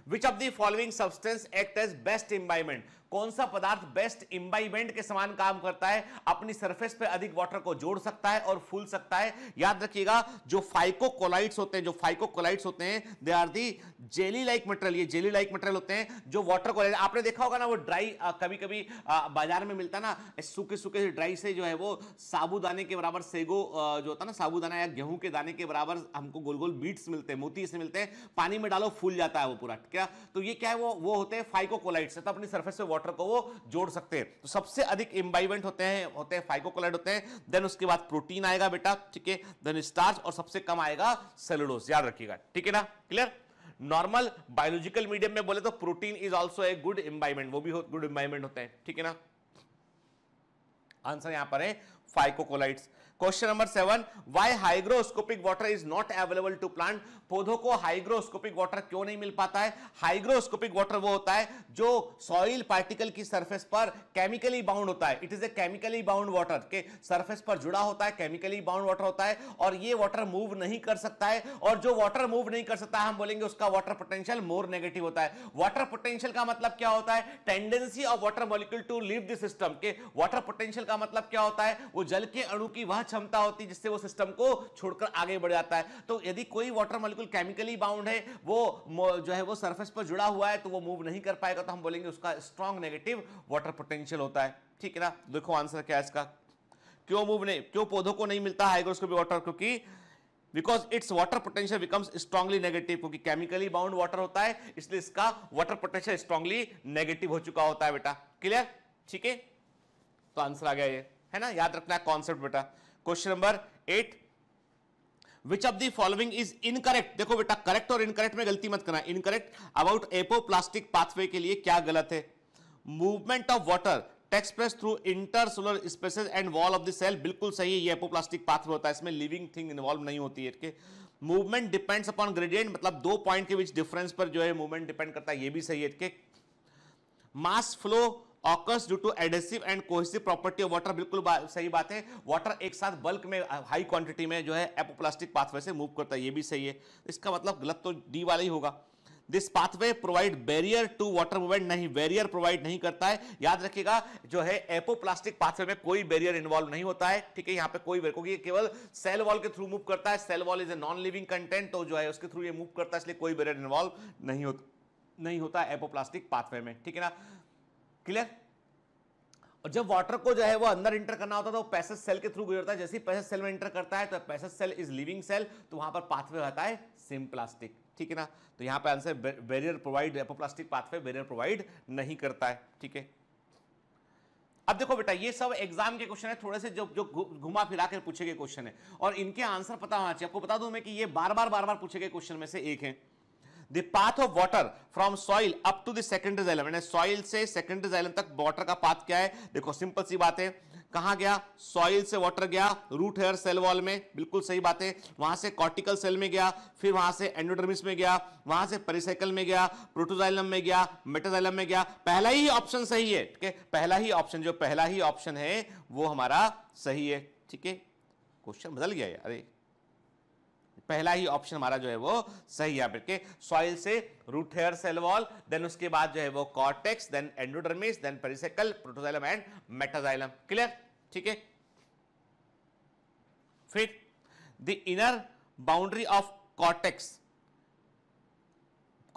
which of the following substance act as best environment कौन सा पदार्थ बेस्ट इम्बाइबेंट के समान काम करता है अपनी सरफेस पे अधिक वाटर को जोड़ सकता है और फूल सकता है याद रखिएगा जो फाइकोकोलाइट्स होते हैं जो फाइकोकोलाइट्स होते हैं they are the jelly like material ये जेली लाइक मटेरियल होते हैं जो वाटर को आपने देखा होगा ना वो ड्राई कभी कभी बाजार में मिलता ना सूखे सूखे ड्राई से जो है वो साबुदाने के बराबर सेगो जो होता ना साबुदाना या गेहूं के दाने के बराबर हमको गोल गोल बीट्स मिलते हैं मोती से मिलते हैं पानी में डालो फूल जाता है वो पूरा क्या तो ये क्या है वो वो होते हैं फाइकोकोलाइट्स तो अपनी सर्फेस पे वाटर को वो जोड़ सकते हैं तो सबसे अधिक इम्बाइवेंट होते हैं होते हैं फाइकोकोलाइड होते हैं देन उसके बाद प्रोटीन आएगा बेटा ठीक है देन स्टार्च और सबसे कम आएगा सेलुलोज याद रखिएगा ठीक है ना क्लियर नॉर्मल बायोलॉजिकल मीडियम में बोले तो protein is also a good imbibant वो भी गुड इम्बाइमेंट होते हैं ठीक है ना आंसर यहां पर है phycocolloids question number seven why hygroscopic water is not available to plant पौधों को हाइग्रोस्कोपिक वाटर क्यों नहीं मिल पाता है हाइग्रोस्कोपिक वाटर वो होता है जो सॉइल पार्टिकल की सरफेस पर केमिकली बाउंड होता है it is a chemically bound water के सरफेस पर जुड़ा होता है केमिकली बाउंड वाटर होता है और ये वाटर मूव नहीं कर सकता है और जो वाटर मूव नहीं कर सकता हम बोलेंगे उसका वाटर पोटेंशियल मोर नेगेटिव होता है वाटर पोटेंशियल का मतलब क्या होता है tendency of water molecule to leave the system के वाटर पोटेंशियल का मतलब क्या होता है वो जल के अणु की वह क्षमता होती है जिससे वो सिस्टम को छोड़कर आगे बढ़ जाता है तो यदि कोई वाटर मॉलिक्यूल बिल्कुल केमिकली बाउंड है वो जो है वो सरफेस पर जुड़ा हुआ है तो वो मूव नहीं कर पाएगा तो हम बोलेंगे उसका स्ट्रांग नेगेटिव वाटर पोटेंशियल होता है ठीक है ना देखो आंसर क्या है इसका क्यों मूव नहीं क्यों पौधों को नहीं मिलता हाइग्रोस्कोपिक वाटर क्योंकि because its water potential becomes strongly negative क्योंकि केमिकली बाउंड वाटर होता है इसलिए इसका वाटर पोटेंशियल स्ट्रांगली नेगेटिव हो चुका होता है बेटा क्लियर ठीक है तो आंसर आ गया ये है ना याद रखना है कॉन्सेप्ट बेटा question number eight which of the following is incorrect देखो बेटा करेक्ट और इनकरेक्ट में गलती मत करना इनकरेक्ट अबाउट एपोप्लास्टिक पाथवे के लिए क्या गलत है movement of water takes place through through intercellular spaces and wall of the cell बिल्कुल सही है ये एपोप्लास्टिक पाथवे होता है इसमें लिविंग थिंग इन्वॉल्व नहीं होती है मूवमेंट डिपेंड्स अपॉन ग्रेडियंट मतलब दो पॉइंट के बीच डिफरेंस पर जो है मूवमेंट डिपेंड करता है ये भी सही है mass flow occurs due to adhesive and cohesive property of water बिल्कुल बा, सही बात है वाटर एक साथ बल्क में हाई क्वांटिटी में जो है एपोप्लास्टिक पाथवे से मूव करता है ये भी सही है इसका मतलब गलत तो डी वाला ही होगा this pathway provide barrier to water movement नहीं बैरियर प्रोवाइड नहीं करता है याद रखिएगा जो है एपोप्लास्टिक पाथवे में कोई बैरियर इन्वॉल्व नहीं होता है ठीक है यहाँ पे कोई क्योंकि केवल सेल वॉल के थ्रू मूव करता है cell wall is a non living content तो जो है उसके थ्रू ये मूव करता है इसलिए कोई बैरियर इन्वॉल्व नहीं होता नहीं होता एपोप्लास्टिक पाथवे में ठीक है ना क्लियर और जब वाटर को जो है वो अंदर इंटर करना होता है तो वो पैसेज सेल के थ्रू गुजरता है जैसे ही पैसेज सेल में इंटर करता है तो passage cell is living cell तो वहां पर पाथवे होता है सिम प्लास्टिक ठीक है ना तो यहां पे answer barrier provide apoplastic pathway barrier provide नहीं करता है ठीक है अब देखो बेटा ये सब एग्जाम के क्वेश्चन है थोड़े से जो जो घुमा फिरा कर पूछे गए क्वेश्चन है और इनके आंसर पता होना चाहिए आपको बता दूं मैं कि ये बार बार बार बार पूछे गए क्वेश्चन में से एक है path of water from soil up to the यानी सॉइल से सेकेंडरी जाइलम तक वाटर का पाथ क्या है देखो सिंपल सी बात है कहाँ गया सॉइल से वाटर गया रूट हेयर सेल वॉल में बिल्कुल सही बात है वहाँ से कॉर्टिकल सेल में गया फिर वहाँ से एंडोडर्मिस में गया वहाँ से पेरिसाइकल में गया प्रोटोजाइलम में गया मेटाजाइलम में गया पहला ही ऑप्शन सही है ठीक है पहला ही ऑप्शन जो पहला ही ऑप्शन है वो हमारा सही है ठीक है क्वेश्चन बदल गया है अरे पहला ही ऑप्शन हमारा जो है वो सही यहाँ पे सॉइल से root hair cell wall then उसके बाद जो है वो cortex then endodermis then pericycle protoxylem and metaxylem clear ठीक है फिर the inner boundary of cortex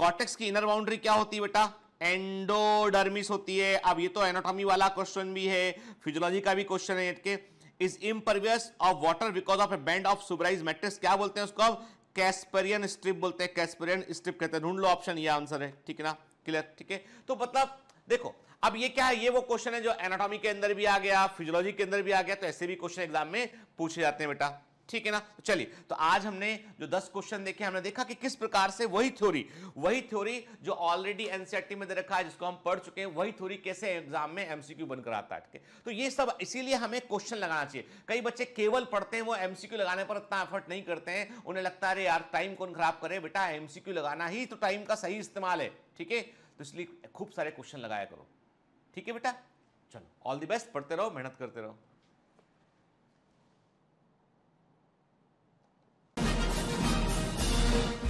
cortex की इनर बाउंड्री क्या होती है बेटा एंडोडर्मिस होती है अब ये तो एनाटॉमी वाला क्वेश्चन भी है फिजियोलॉजी का भी क्वेश्चन है is impervious of water because of a band of suberise matrix क्या बोलते हैं उसको कैस्परियन स्ट्रिप बोलते हैं कैस्परियन स्ट्रिप कहते हैं ढूंढ लो ऑप्शन ये आंसर है ठीक है ना क्लियर ठीक है तो मतलब देखो अब ये क्या है ये वो क्वेश्चन है जो एनाटॉमी के अंदर भी आ गया फिजियोलॉजी के अंदर भी आ गया तो ऐसे भी क्वेश्चन एग्जाम में पूछे जाते हैं बेटा ठीक है ना तो चलिए तो आज हमने जो 10 क्वेश्चन देखे हमने देखा कि किस प्रकार से वही थ्योरी वही थ्योरी जो ऑलरेडी एनसीआरटी e में दे रखा है जिसको हम पढ़ चुके हैं वही थ्योरी कैसे एग्जाम में एमसीक्यू बनकर आता है ठीक है तो ये सब इसीलिए हमें क्वेश्चन लगाना चाहिए कई बच्चे केवल पढ़ते हैं वो एमसीक्यू लगाने पर इतना एफर्ट नहीं करते हैं उन्हें लगता है अरे यार टाइम कौन खराब करे बेटा एमसीक्यू लगाना ही तो टाइम का सही इस्तेमाल है ठीक है तो इसलिए खूब सारे क्वेश्चन लगाया करो ठीक है बेटा चलो ऑल दी बेस्ट पढ़ते रहो मेहनत करते रहो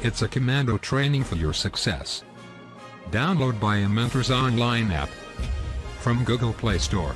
It's a commando training for your success. Download by a Mentors online app from Google Play Store.